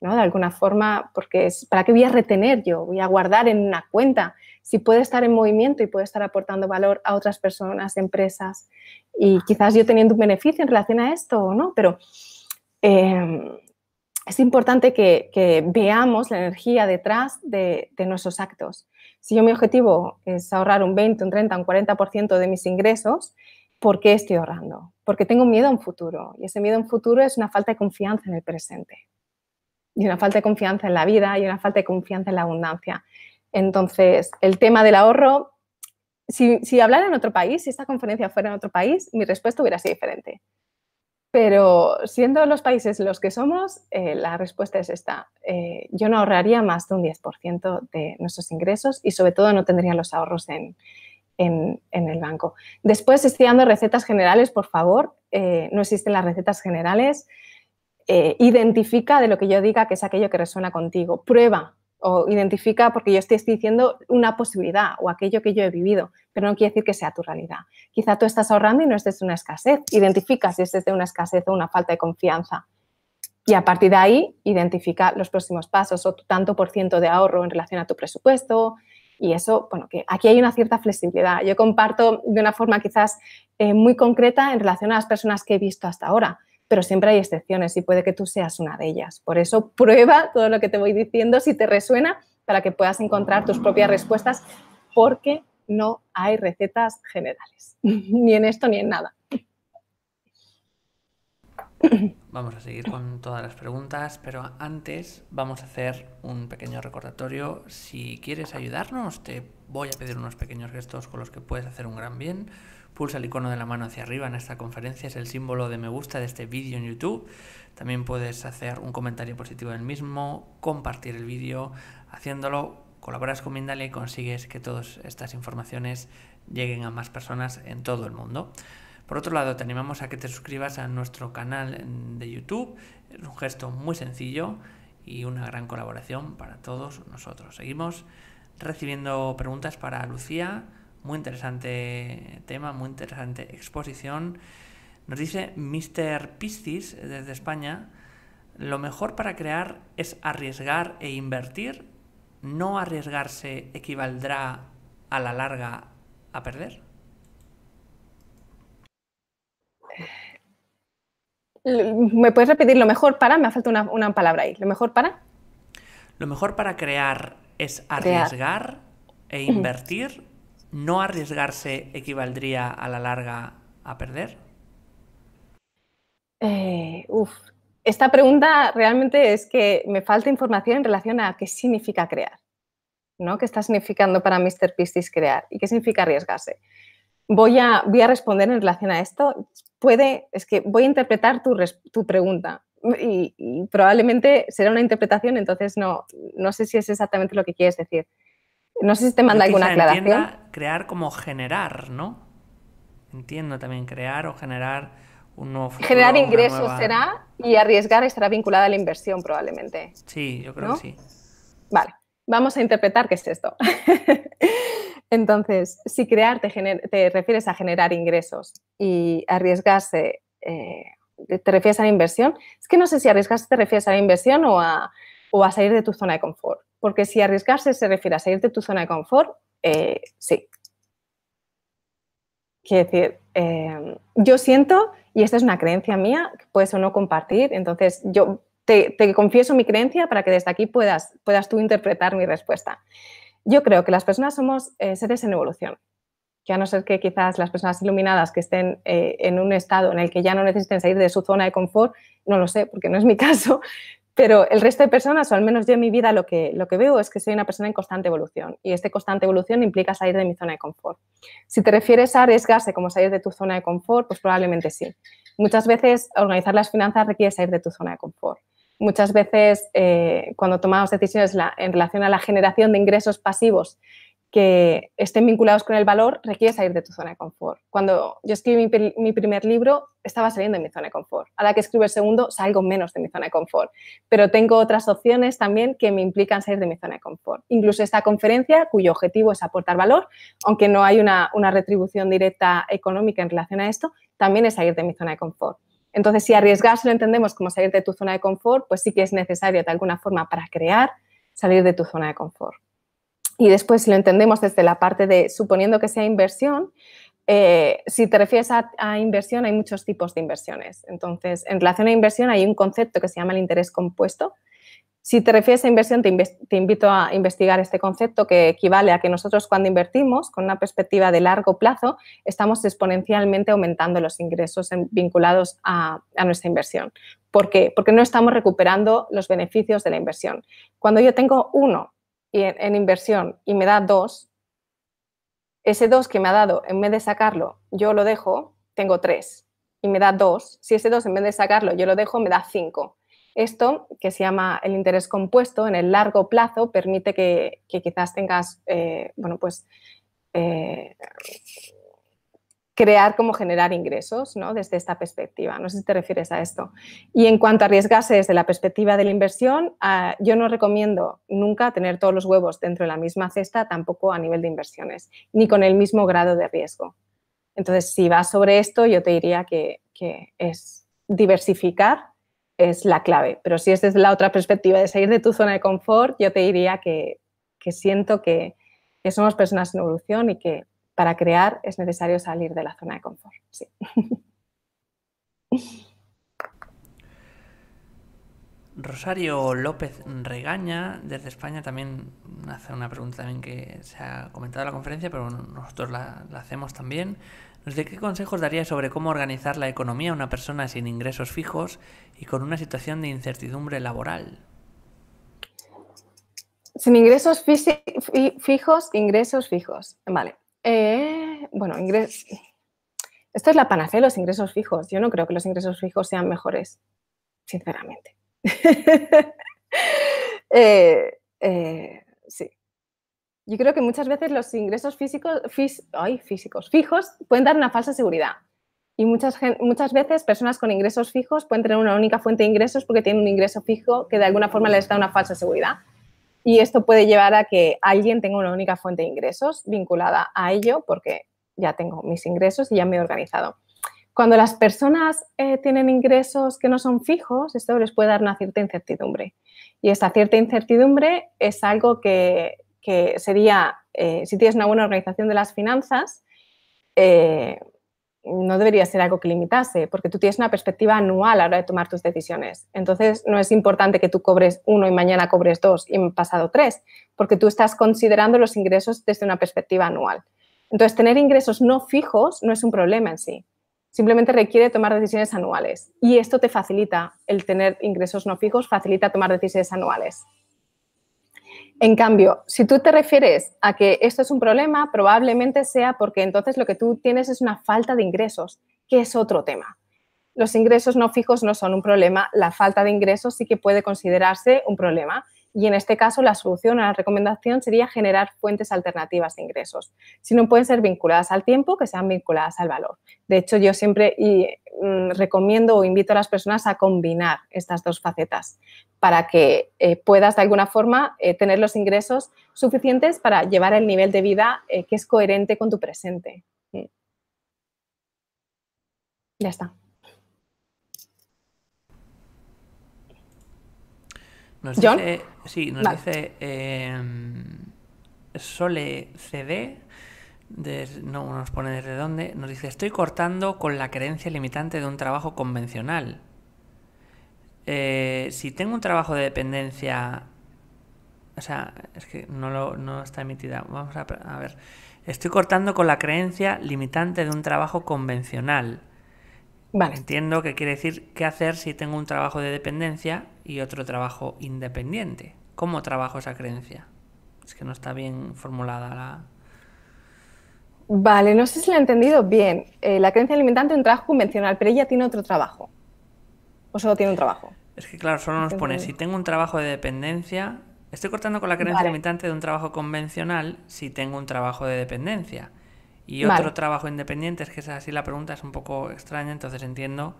Speaker 2: De alguna forma, porque es, ¿para qué voy a retener yo? Voy a guardar en una cuenta. Si puede estar en movimiento y puede estar aportando valor a otras personas, empresas, y ah. quizás yo teniendo un beneficio en relación a esto no, pero em, es importante que, veamos la energía detrás de, de, nuestros actos. Si yo mi objetivo es ahorrar un 20, un 30, un 40% de mis ingresos, ¿por qué estoy ahorrando? Porque tengo miedo a un futuro y ese miedo a un futuro es una falta de confianza en el presente y una falta de confianza en la vida y una falta de confianza en la abundancia. Entonces, el tema del ahorro, si, si hablara en otro país, si esta conferencia fuera en otro país, mi respuesta hubiera sido diferente. Pero siendo los países los que somos, eh, la respuesta es esta. Eh, yo no ahorraría más de un 10% de nuestros ingresos y sobre todo no tendría los ahorros en, el banco. Después estoy dando recetas generales, por favor. Eh, no existen las recetas generales. Eh, identifica de lo que yo diga que es aquello que resuena contigo. Prueba o identifica porque yo estoy diciendo una posibilidad o aquello que yo he vivido, pero no quiere decir que sea tu realidad. Quizá tú estás ahorrando y no estés en una escasez. Identifica si es de una escasez o una falta de confianza. Y a partir de ahí, identifica los próximos pasos o tu tanto por ciento de ahorro en relación a tu presupuesto. Y eso, bueno, aquí hay una cierta flexibilidad. Yo comparto de una forma quizás eh, muy concreta en relación a las personas que he visto hasta ahora pero siempre hay excepciones y puede que tú seas una de ellas. Por eso prueba todo lo que te voy diciendo si te resuena para que puedas encontrar tus propias respuestas, porque no hay recetas generales, [laughs] ni en esto ni en nada.
Speaker 1: Vamos a seguir con todas las preguntas, pero antes vamos a hacer un pequeño recordatorio. Si quieres ayudarnos, te voy a pedir unos pequeños gestos con los que puedes hacer un gran bien Pulsa el icono de la mano hacia arriba en esta conferencia, es el símbolo de me gusta de este vídeo en YouTube. También puedes hacer un comentario positivo del mismo, compartir el vídeo. Haciéndolo, colaboras con Mindale y consigues que todas estas informaciones lleguen a más personas en todo el mundo. Por otro lado, te animamos a que te suscribas a nuestro canal de YouTube. Es un gesto muy sencillo y una gran colaboración para todos nosotros. Seguimos recibiendo preguntas para Lucía. Muy interesante tema, muy interesante exposición. Nos dice Mr. Piscis desde España, lo mejor para crear es arriesgar e invertir. ¿No arriesgarse equivaldrá a la larga a perder?
Speaker 2: ¿Me puedes repetir lo mejor para? Me ha faltado una, palabra ahí. ¿Lo mejor para?
Speaker 1: Lo mejor para crear es arriesgar e [clears throat] invertir. ¿no arriesgarse equivaldría a la larga a perder?
Speaker 2: Eh, esta pregunta realmente es que me falta información en relación a qué significa crear, ¿no? ¿Qué está significando para Mr. Pistis crear y qué significa arriesgarse? Voy a, voy a responder en relación a esto. Puede, es que voy a interpretar tu, pregunta y, y, probablemente será una interpretación, entonces no, no sé si es exactamente lo que quieres decir. No sé si te manda alguna aclaración.
Speaker 1: Crear como generar, ¿no? Entiendo también crear o generar un nuevo Generar ingresos será
Speaker 2: y arriesgar estará vinculada a la inversión probablemente.
Speaker 1: Sí, yo creo que sí.
Speaker 2: Vale, vamos a interpretar qué es esto. [laughs] Entonces, si crear te, refieres a generar ingresos y arriesgarse eh, te refieres a la inversión, es que no sé si arriesgarse te refieres a la inversión o a o a salir de tu zona de confort. Porque si arriesgarse se refiere a salir de tu zona de confort, eh, sí. Quiero decir, eh, yo siento, y esta es una creencia mía, que puedes o no compartir, entonces yo te, confieso mi creencia para que desde aquí puedas, puedas tú interpretar mi respuesta. Yo creo que las personas somos eh, seres en evolución, que a no ser que quizás las personas iluminadas que estén eh, en un estado en el que ya no necesiten salir de su zona de confort, no lo sé, porque no es mi [laughs] caso, pero el resto de personas, o al menos yo en mi vida, lo que, lo que veo es que soy una persona en constante evolución y esta constante evolución implica salir de mi zona de confort. Si te refieres a arriesgarse como salir de tu zona de confort, pues probablemente sí. Muchas veces organizar las finanzas requiere salir de tu zona de confort. Muchas veces eh, cuando tomamos decisiones en relación a la generación de ingresos pasivos, que estén vinculados con el valor requiere salir de tu zona de confort. Cuando yo escribí mi, primer libro, estaba saliendo de mi zona de confort. Ahora que escribo el segundo, salgo menos de mi zona de confort. Pero tengo otras opciones también que me implican salir de mi zona de confort. Incluso esta conferencia, cuyo objetivo es aportar valor, aunque no hay una, una retribución directa económica en relación a esto, también es salir de mi zona de confort. Entonces, si arriesgarse lo entendemos como salir de tu zona de confort, pues sí que es necesario de alguna forma para crear salir de tu zona de confort y después lo entendemos desde la parte de suponiendo que sea inversión, eh, si te refieres a, inversión, hay muchos tipos de inversiones. Entonces, en relación a inversión hay un concepto que se llama el interés compuesto. Si te refieres a inversión, te, invito a investigar este concepto que equivale a que nosotros cuando invertimos con una perspectiva de largo plazo, estamos exponencialmente aumentando los ingresos vinculados a, a nuestra inversión. ¿Por qué? Porque no estamos recuperando los beneficios de la inversión. Cuando yo tengo uno en, inversión y me da 2, ese 2 que me ha dado, en vez de sacarlo, yo lo dejo, tengo 3 y me da 2. Si ese 2 en vez de sacarlo, yo lo dejo, me da 5. Esto, que se llama el interés compuesto, en el largo plazo permite que, quizás tengas, eh, bueno, pues eh, crear como generar ingresos ¿no? desde esta perspectiva. No sé si te refieres a esto. Y en cuanto a arriesgarse desde la perspectiva de la inversión, ah, yo no recomiendo nunca tener todos los huevos dentro de la misma cesta, tampoco a nivel de inversiones, ni con el mismo grado de riesgo. Entonces, si vas sobre esto, yo te diría que, es diversificar es la clave. Pero si es desde la otra perspectiva de salir de tu zona de confort, yo te diría que, siento que, que somos personas en evolución y que para crear es necesario salir de la zona de confort.
Speaker 1: Rosario López Regaña, desde España, también hace una pregunta también que se ha comentado en la conferencia, pero nosotros la, hacemos también. ¿De qué consejos daría sobre cómo organizar la economía a una persona sin ingresos fijos y con una situación de incertidumbre laboral?
Speaker 2: Sin ingresos fijos, ingresos fijos. Vale. Eh, bueno, esto es la panacea los ingresos fijos. Yo no creo que los ingresos fijos sean mejores, sinceramente. [laughs] Eh, eh, sí. Yo creo que muchas veces los ingresos físicos, físicos, fijos pueden dar una falsa seguridad. Y muchas, muchas veces personas con ingresos fijos pueden tener una única fuente de ingresos porque tienen un ingreso fijo que de alguna forma les da una falsa seguridad. Y esto puede llevar a que alguien tenga una única fuente de ingresos vinculada a ello, porque ya tengo mis ingresos y ya me he organizado. Cuando las personas eh, tienen ingresos que no son fijos, esto les puede dar una cierta incertidumbre. Y esa cierta incertidumbre es algo que, sería, eh, si tienes una buena organización de las finanzas, eh, no debería ser algo que limitase, porque tú tienes una perspectiva anual a la hora de tomar tus decisiones. Entonces, no es importante que tú cobres uno y mañana cobres dos y pasado tres, porque tú estás considerando los ingresos desde una perspectiva anual. Entonces, tener ingresos no fijos no es un problema en sí. Simplemente requiere tomar decisiones anuales. Y esto te facilita, el tener ingresos no fijos facilita tomar decisiones anuales. En cambio, si tú te refieres a que esto es un problema, probablemente sea porque entonces lo que tú tienes es una falta de ingresos, que es otro tema. Los ingresos no fijos no son un problema, la falta de ingresos sí que puede considerarse un problema. Y en este caso, la solución o la recomendación sería generar fuentes alternativas de ingresos. Si no pueden ser vinculadas al tiempo, que sean vinculadas al valor. De hecho, yo siempre mm, recomiendo o invito a las personas a combinar estas dos facetas para que eh, puedas de alguna forma eh, tener los ingresos suficientes para llevar el nivel de vida eh, que es coherente con tu presente. Mm. Ya está. Nos dice, sí, nos
Speaker 1: dice em, Sole CD, no nos pone desde dónde, nos dice, estoy cortando con la creencia limitante de un trabajo convencional. Eh, si tengo un trabajo de dependencia, o sea, es que no, lo, no está emitida, vamos a, a ver, estoy cortando con la creencia limitante de un trabajo convencional. Entiendo que quiere decir qué hacer si tengo un trabajo de dependencia y otro trabajo independiente. ¿Cómo trabajo esa creencia? Es que no está bien formulada la...
Speaker 2: Vale, no sé si la he entendido bien. Eh, la creencia limitante es un trabajo convencional, pero ella tiene otro trabajo. ¿O solo tiene un trabajo?
Speaker 1: Es que claro, solo nos pone, si tengo un trabajo de dependencia, estoy cortando con la creencia limitante de un trabajo convencional si tengo un trabajo de dependencia y otro trabajo independiente, es que es así la pregunta es un poco extraña, entonces entiendo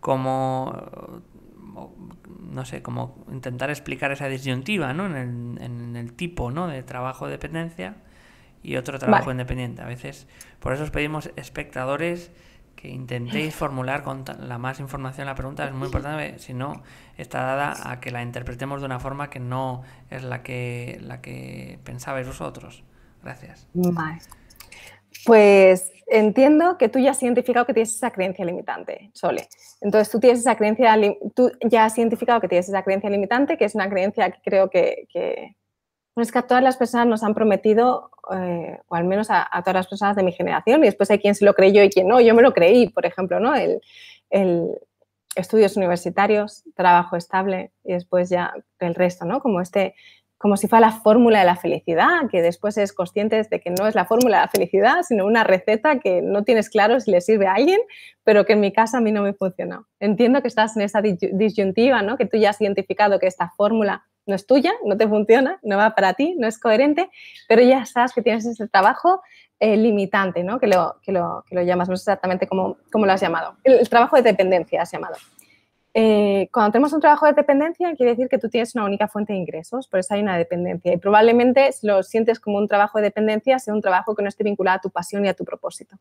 Speaker 1: cómo no sé, cómo intentar explicar esa disyuntiva, ¿no? En el, tipo, ¿no? De trabajo de dependencia y otro trabajo independiente. A veces, por eso os pedimos espectadores que intentéis [laughs] formular con la más información la pregunta, es muy importante, si no, está dada a que la interpretemos de una forma que no es la que, la que pensabais vosotros. Gracias. Vale.
Speaker 2: Pues entiendo que tú ya has identificado que tienes esa creencia limitante, Sole. Entonces tú tienes esa creencia, tú ya has identificado que tienes esa creencia limitante, que es una creencia que creo que, es que a todas las personas nos han prometido, eh, o al menos a, todas las personas de mi generación, y después hay quien se lo creyó y quien no. Yo me lo creí, por ejemplo, ¿no? el estudios universitarios, trabajo estable y después ya el resto, ¿no? Como este, como si fuera la fórmula de la felicidad, que después es consciente de que no es la fórmula de la felicidad, sino una receta que no tienes claro si le sirve a alguien, pero que en mi casa a mí no me funcionó. Entiendo que estás en esa disyuntiva, ¿no? que tú ya has identificado que esta fórmula no es tuya, no te funciona, no va para ti, no es coherente, pero ya sabes que tienes ese trabajo eh, limitante, ¿no? que, lo, que, lo, llamas, no sé exactamente cómo, lo has llamado. El, el trabajo de dependencia has llamado. Eh, cuando tenemos un trabajo de dependencia, quiere decir que tú tienes una única fuente de ingresos, por eso hay una dependencia. Y probablemente si lo sientes como un trabajo de dependencia, sea un trabajo que no esté vinculado a tu pasión y a tu propósito.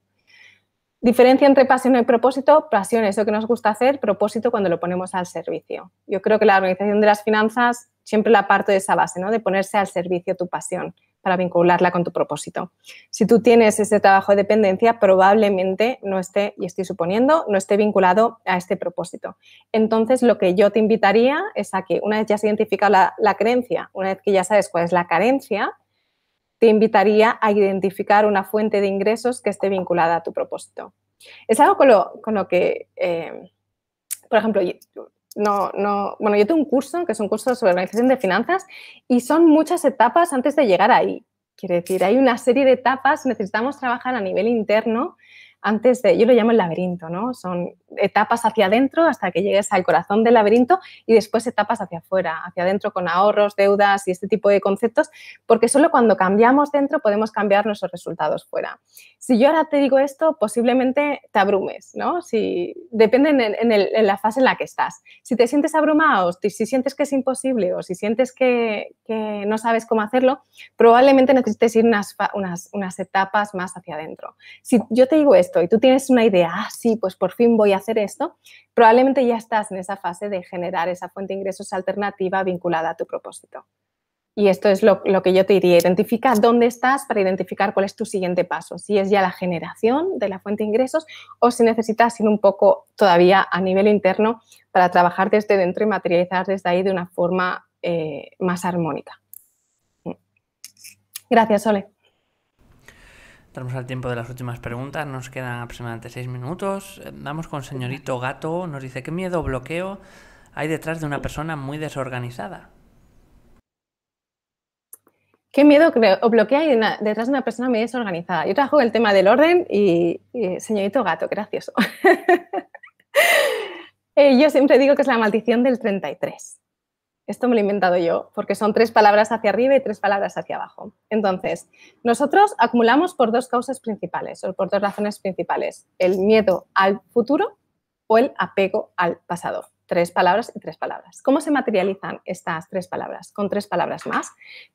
Speaker 2: Diferencia entre pasión y propósito. Pasión es lo que nos gusta hacer, propósito cuando lo ponemos al servicio. Yo creo que la organización de las finanzas siempre la parto de esa base, De ponerse al servicio tu pasión para vincularla con tu propósito. Si tú tienes ese trabajo de dependencia, probablemente no esté, y estoy suponiendo, no esté vinculado a este propósito. Entonces, lo que yo te invitaría es a que una vez ya has identificado la, creencia, una vez que ya sabes cuál es la carencia, te invitaría a identificar una fuente de ingresos que esté vinculada a tu propósito. Es algo con lo, que, eh, por ejemplo, no, no, bueno, yo tengo un curso que es un curso sobre organización de finanzas y son muchas etapas antes de llegar ahí. Quiere decir, hay una serie de etapas, necesitamos trabajar a nivel interno antes de, yo lo llamo el laberinto, ¿no? Son etapas hacia adentro hasta que llegues al corazón del laberinto y después etapas hacia afuera, hacia adentro con ahorros, deudas y este tipo de conceptos, porque solo cuando cambiamos dentro podemos cambiar nuestros resultados fuera. Si yo ahora te digo esto, posiblemente te abrumes, ¿no? Si, depende en, la fase en la que estás. Si te sientes abrumado, si sientes que es imposible o si sientes que, no sabes cómo hacerlo, probablemente necesites ir unas, etapas más hacia adentro. Si yo te digo esto y tú tienes una idea, ah, sí, pues por fin voy a hacer esto, probablemente ya estás en esa fase de generar esa fuente de ingresos alternativa vinculada a tu propósito. Y esto es lo, que yo te diría, identifica dónde estás para identificar cuál es tu siguiente paso, si es ya la generación de la fuente de ingresos o si necesitas ir un poco todavía a nivel interno para trabajar desde dentro y materializar desde ahí de una forma eh, más armónica. Gracias, Ole.
Speaker 1: Estamos al tiempo de las últimas preguntas, nos quedan aproximadamente seis minutos. Eh, vamos con señorito gato, nos dice, ¿qué miedo o bloqueo hay detrás de una persona muy desorganizada?
Speaker 2: ¿Qué miedo o bloqueo hay detrás de una persona muy desorganizada? Yo trabajo el tema del orden y, señorito gato, gracioso. [laughs] Eh, yo siempre digo que es la maldición del 33. Esto me lo he inventado yo, porque son tres palabras hacia arriba y tres palabras hacia abajo. Entonces, nosotros acumulamos por dos causas principales, o por dos razones principales, el miedo al futuro o el apego al pasado. Tres palabras y tres palabras. ¿Cómo se materializan estas tres palabras? Con tres palabras más,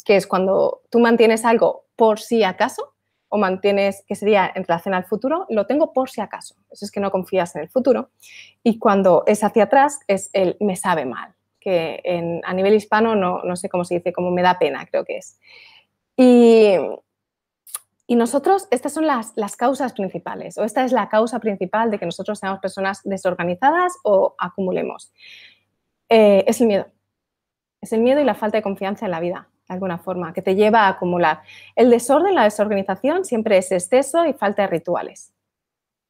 Speaker 2: que es cuando tú mantienes algo por si acaso, o mantienes, que sería en relación al futuro, lo tengo por si acaso. Eso es que no confías en el futuro. Y cuando es hacia atrás, es el me sabe mal que a nivel hispano no, no, sé cómo se dice, como me da pena, creo que es. Y, nosotros, estas son las, las, causas principales, o esta es la causa principal de que nosotros seamos personas desorganizadas o acumulemos. Eh, es el miedo. Es el miedo y la falta de confianza en la vida, de alguna forma, que te lleva a acumular. El desorden, la desorganización, siempre es exceso y falta de rituales.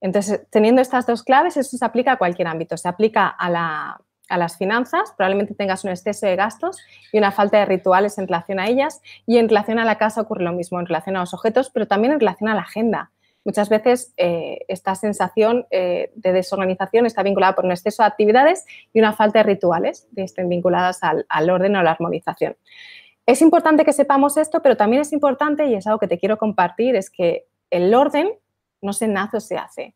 Speaker 2: Entonces, teniendo estas dos claves, eso se aplica a cualquier ámbito. Se aplica a la a las finanzas, probablemente tengas un exceso de gastos y una falta de rituales en relación a ellas y en relación a la casa ocurre lo mismo, en relación a los objetos, pero también en relación a la agenda. Muchas veces eh, esta sensación eh, de desorganización está vinculada por un exceso de actividades y una falta de rituales que estén vinculadas al, al orden o a la armonización. Es importante que sepamos esto, pero también es importante, y es algo que te quiero compartir, es que el orden no se nace o se hace.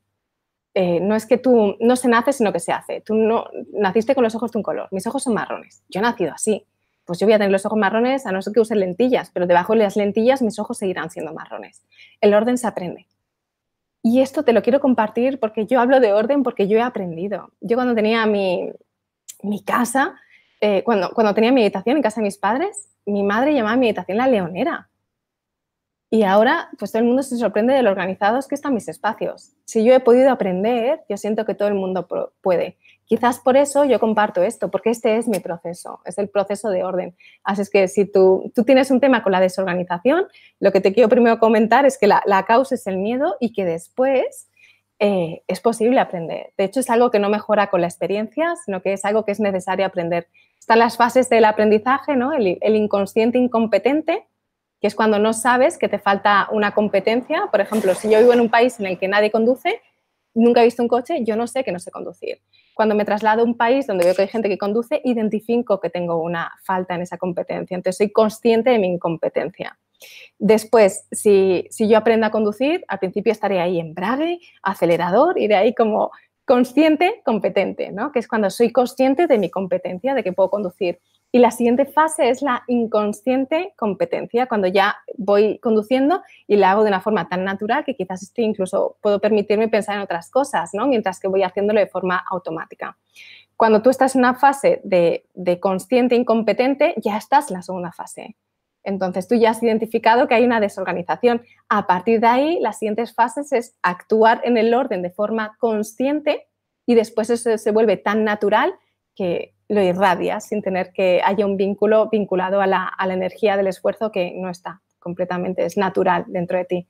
Speaker 2: Eh, no es que tú no se nace, sino que se hace. Tú no naciste con los ojos de un color. Mis ojos son marrones. Yo he nacido así. Pues yo voy a tener los ojos marrones a no ser que use lentillas, pero debajo de las lentillas mis ojos seguirán siendo marrones. El orden se aprende. Y esto te lo quiero compartir porque yo hablo de orden porque yo he aprendido. Yo cuando tenía mi, casa, eh, cuando, cuando tenía mi en casa de mis padres, mi madre llamaba a mi habitación la leonera y ahora, pues todo el mundo se sorprende de lo organizados que están mis espacios. Si yo he podido aprender, yo siento que todo el mundo puede. Quizás por eso yo comparto esto, porque este es mi proceso, es el proceso de orden. Así es que si tú, tú tienes un tema con la desorganización, lo que te quiero primero comentar es que la, causa es el miedo y que después eh, es posible aprender. De hecho, es algo que no mejora con la experiencia, sino que es algo que es necesario aprender. Están las fases del aprendizaje, ¿no? el inconsciente incompetente que es cuando no sabes que te falta una competencia. Por ejemplo, si yo vivo en un país en el que nadie conduce, nunca he visto un coche, yo no sé que no sé conducir. Cuando me traslado a un país donde veo que hay gente que conduce, identifico que tengo una falta en esa competencia. Entonces, soy consciente de mi incompetencia. Después, si, yo aprendo a conducir, al principio estaré ahí en embrague, acelerador, iré ahí como consciente, competente, ¿no? Que es cuando soy consciente de mi competencia, de que puedo conducir. Y la siguiente fase es la inconsciente competencia, cuando ya voy conduciendo y la hago de una forma tan natural que quizás incluso puedo permitirme pensar en otras cosas, ¿no? mientras que voy haciéndolo de forma automática. Cuando tú estás en una fase de, de consciente incompetente, ya estás en la segunda fase. Entonces tú ya has identificado que hay una desorganización. A partir de ahí, las siguientes fases es actuar en el orden de forma consciente y después eso se vuelve tan natural que, lo irradias sin tener que haya un vínculo vinculado a la, energía del esfuerzo que no está completamente, es natural dentro de ti.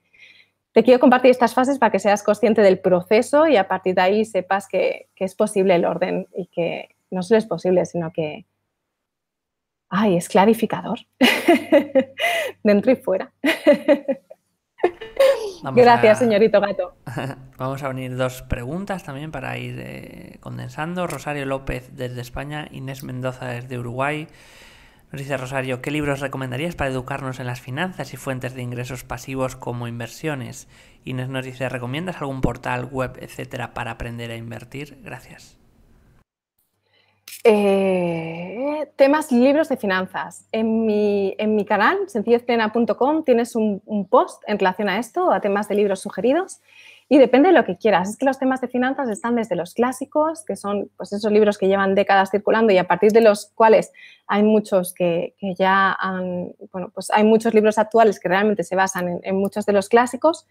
Speaker 2: Te quiero compartir estas fases para que seas consciente del proceso y a partir de ahí sepas que, que, es posible el orden y que no solo es posible, sino que, ay, es clarificador, [laughs] dentro y fuera. [laughs]
Speaker 1: Gracias, señorito gato. [laughs] Vamos a venir dos preguntas también para ir eh, condensando. Rosario López desde España, Inés Mendoza desde Uruguay. Nos dice Rosario, ¿qué libros recomendarías para educarnos en las finanzas y fuentes de ingresos pasivos como inversiones? Inés nos dice, ¿recomiendas algún portal, web, etcétera, para aprender a invertir? Gracias.
Speaker 2: Eh, temas, libros de finanzas. En mi, en mi canal, sencillezplena.com, tienes un, post en relación a esto, a temas de libros sugeridos. Y depende de lo que quieras. Es que los temas de finanzas están desde los clásicos, que son pues, esos libros que llevan décadas circulando y a partir de los cuales hay muchos que, ya han, bueno, pues hay muchos libros actuales que realmente se basan en muchos de los clásicos.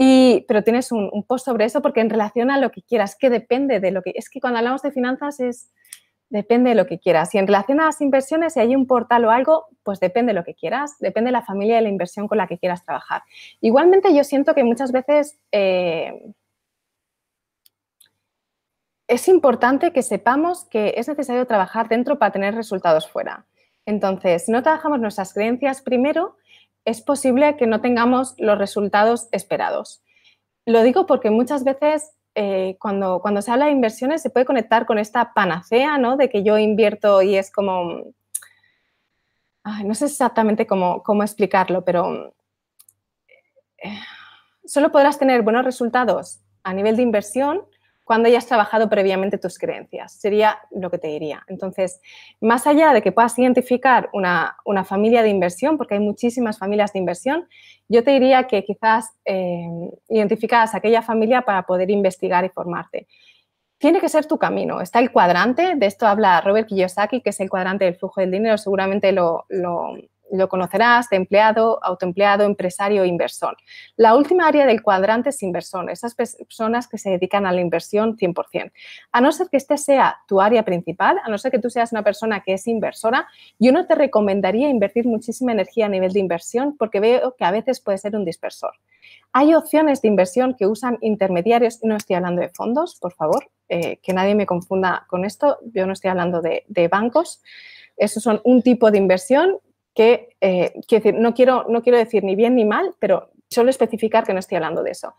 Speaker 2: Y, pero tienes un, post sobre eso porque en relación a lo que quieras, que depende de lo que... Es que cuando hablamos de finanzas es... Depende de lo que quieras. Y en relación a las inversiones, si hay un portal o algo, pues depende de lo que quieras, depende de la familia y de la inversión con la que quieras trabajar. Igualmente yo siento que muchas veces eh, es importante que sepamos que es necesario trabajar dentro para tener resultados fuera. Entonces, no trabajamos nuestras creencias primero, es posible que no tengamos los resultados esperados. Lo digo porque muchas veces eh, cuando, cuando se habla de inversiones se puede conectar con esta panacea, ¿no? De que yo invierto y es como... no sé exactamente cómo, explicarlo, pero eh, solo podrás tener buenos resultados a nivel de inversión cuando hayas trabajado previamente tus creencias. Sería lo que te diría. Entonces, más allá de que puedas identificar una, familia de inversión, porque hay muchísimas familias de inversión, yo te diría que quizás eh, aquella familia para poder investigar y formarte tiene que ser tu camino. Está el cuadrante, de esto habla Robert Kiyosaki, que es el cuadrante del flujo del dinero, seguramente lo, lo conocerás de empleado, autoempleado, empresario, inversor. La última área del cuadrante es inversor. esas personas que se dedican a la inversión 100%. A no ser que este sea tu área principal, a no ser que tú seas una persona que es inversora, yo no te recomendaría invertir muchísima energía a nivel de inversión porque veo que a veces puede ser un dispersor. Hay opciones de inversión que usan intermediarios, no estoy hablando de fondos, por favor, eh, que nadie me confunda con esto, yo no estoy hablando de bancos. Esos son un tipo de inversión que, eh, decir, no quiero, no quiero decir ni bien ni mal, pero solo especificar que no estoy hablando de eso.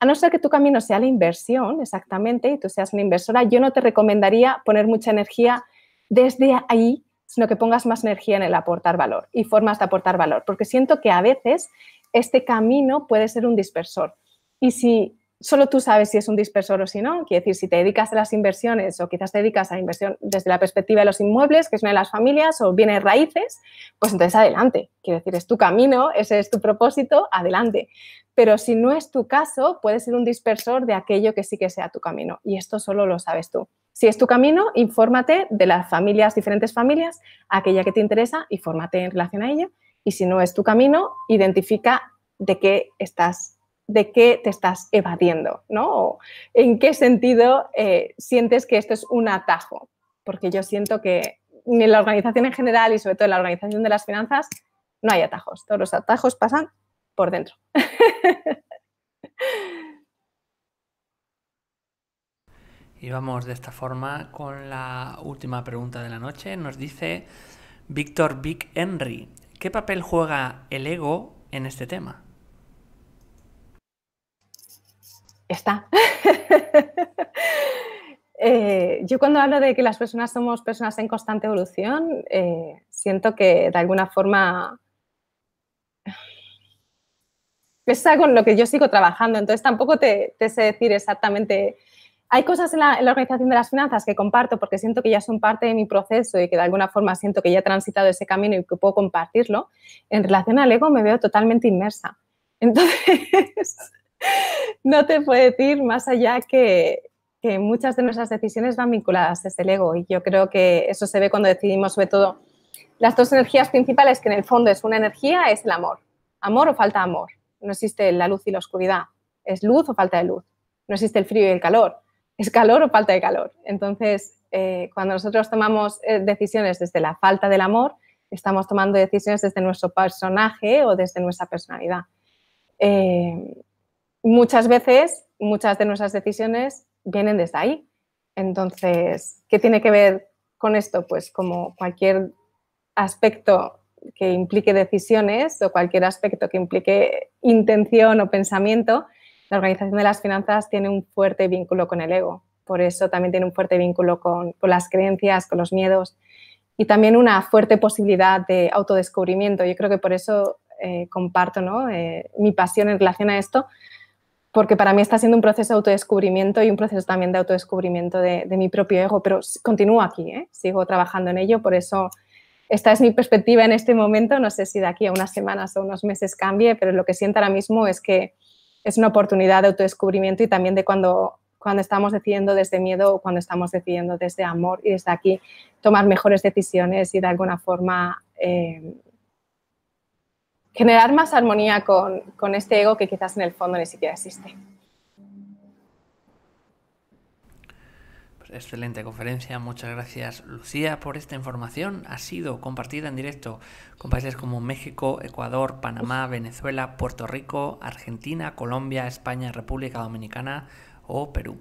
Speaker 2: A no ser que tu camino sea la inversión, exactamente, y tú seas una inversora, yo no te recomendaría poner mucha energía desde ahí, sino que pongas más energía en el aportar valor y formas de aportar valor, porque siento que a veces este camino puede ser un dispersor. Y si solo tú sabes si es un dispersor o si no. Quiere decir, si te dedicas a las inversiones o quizás te dedicas a inversión desde la perspectiva de los inmuebles, que es una de las familias, o bienes raíces, pues entonces adelante. Quiere decir, es tu camino, ese es tu propósito, adelante. Pero si no es tu caso, puedes ser un dispersor de aquello que sí que sea tu camino. Y esto solo lo sabes tú. Si es tu camino, infórmate de las familias, diferentes familias, aquella que te interesa y fórmate en relación a ella. Y si no es tu camino, identifica de qué estás de qué te estás evadiendo, ¿no? en qué sentido eh, sientes que esto es un atajo, porque yo siento que en la organización en general y sobre todo en la organización de las finanzas no hay atajos, todos los atajos pasan por dentro. [laughs]
Speaker 1: Y vamos de esta forma con la última pregunta de la noche. Nos dice Víctor Big Henry, ¿qué papel juega el ego en este tema?
Speaker 2: está. [laughs] Eh, yo cuando hablo de que las personas somos personas en constante evolución, eh, siento que de alguna forma es algo en lo que yo sigo trabajando, entonces tampoco te, sé decir exactamente. Hay cosas en la, organización de las finanzas que comparto porque siento que ya son parte de mi proceso y que de alguna forma siento que ya he transitado ese camino y que puedo compartirlo. En relación al ego me veo totalmente inmersa. Entonces, no te puedo decir más allá que, muchas de nuestras decisiones van vinculadas desde el ego y yo creo que eso se ve cuando decidimos sobre todo las dos energías principales que en el fondo es una energía es el amor. Amor o falta de amor. No existe la luz y la oscuridad. Es luz o falta de luz. No existe el frío y el calor. Es calor o falta de calor. Entonces, eh, cuando nosotros tomamos eh, decisiones desde la falta del amor, estamos tomando decisiones desde nuestro personaje o desde nuestra personalidad. Eh, muchas veces, muchas de nuestras decisiones vienen desde ahí. Entonces, ¿qué tiene que ver con esto? Pues como cualquier aspecto que implique decisiones o cualquier aspecto que implique intención o pensamiento, la organización de las finanzas tiene un fuerte vínculo con el ego. Por eso también tiene un fuerte vínculo con, con las creencias, con los miedos y también una fuerte posibilidad de autodescubrimiento. Yo creo que por eso eh, comparto ¿no? Eh, mi pasión en relación a esto, porque para mí está siendo un proceso de autodescubrimiento y un proceso también de autodescubrimiento de, de mi propio ego, pero continúo aquí, ¿eh? sigo trabajando en ello, por eso esta es mi perspectiva en este momento, no sé si de aquí a unas semanas o unos meses cambie, pero lo que siento ahora mismo es que es una oportunidad de autodescubrimiento y también de cuando, cuando estamos decidiendo desde miedo o cuando estamos decidiendo desde amor y desde aquí tomar mejores decisiones y de alguna forma... Eh, generar más armonía con, este ego que quizás en el fondo ni siquiera existe.
Speaker 1: Pues excelente conferencia. Muchas gracias, Lucía, por esta información. Ha sido compartida en directo con países como México, Ecuador, Panamá, Venezuela, Puerto Rico, Argentina, Colombia, España, República Dominicana o Perú.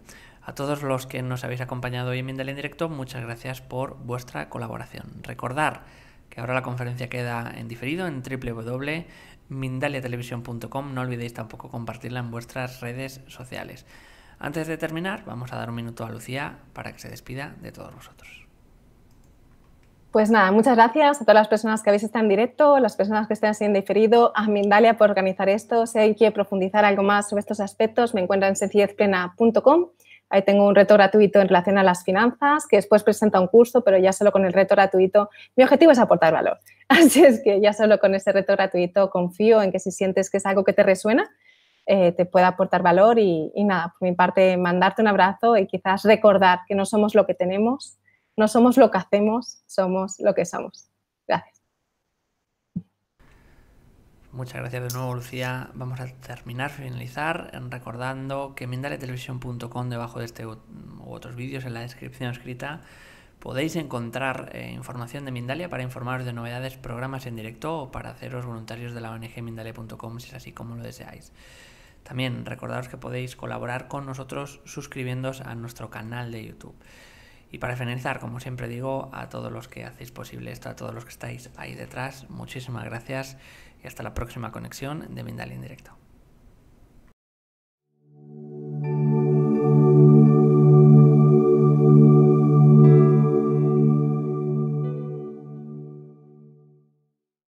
Speaker 1: A todos los que nos habéis acompañado hoy en Mindel en directo, muchas gracias por vuestra colaboración. Recordar que ahora la conferencia queda en diferido en www.mindaliatelevisión.com. No olvidéis tampoco compartirla en vuestras redes sociales. Antes de terminar, vamos a dar un minuto a Lucía para que se despida de todos vosotros.
Speaker 2: Pues nada, muchas gracias a todas las personas que habéis estado en directo, las personas que estén siendo diferido, a Mindalia por organizar esto. Si hay que profundizar algo más sobre estos aspectos, me encuentro en sencillezplena.com Ahí tengo un reto gratuito en relación a las finanzas, que después presenta un curso, pero ya solo con el reto gratuito. Mi objetivo es aportar valor. [laughs] Así es que ya solo con ese reto gratuito confío en que si sientes que es algo que te resuena, eh, te pueda aportar valor. y nada, por mi parte, mandarte un abrazo y quizás recordar que no somos lo que tenemos, no somos lo que hacemos, somos lo que somos.
Speaker 1: Muchas gracias de nuevo, Lucía. Vamos a terminar, finalizar, recordando que mindaletelevisión.com, debajo de este u otros vídeos en la descripción escrita, podéis encontrar eh, información de Mindalia para informaros de novedades, programas en directo o para haceros voluntarios de la ONG Mindale.com si es así como lo deseáis. También recordaros que podéis colaborar con nosotros suscribiéndoos a nuestro canal de YouTube. Y para finalizar, como siempre digo, a todos los que hacéis posible esto, a todos los que estáis ahí detrás, muchísimas gracias y hasta la próxima conexión de Mindal en directo.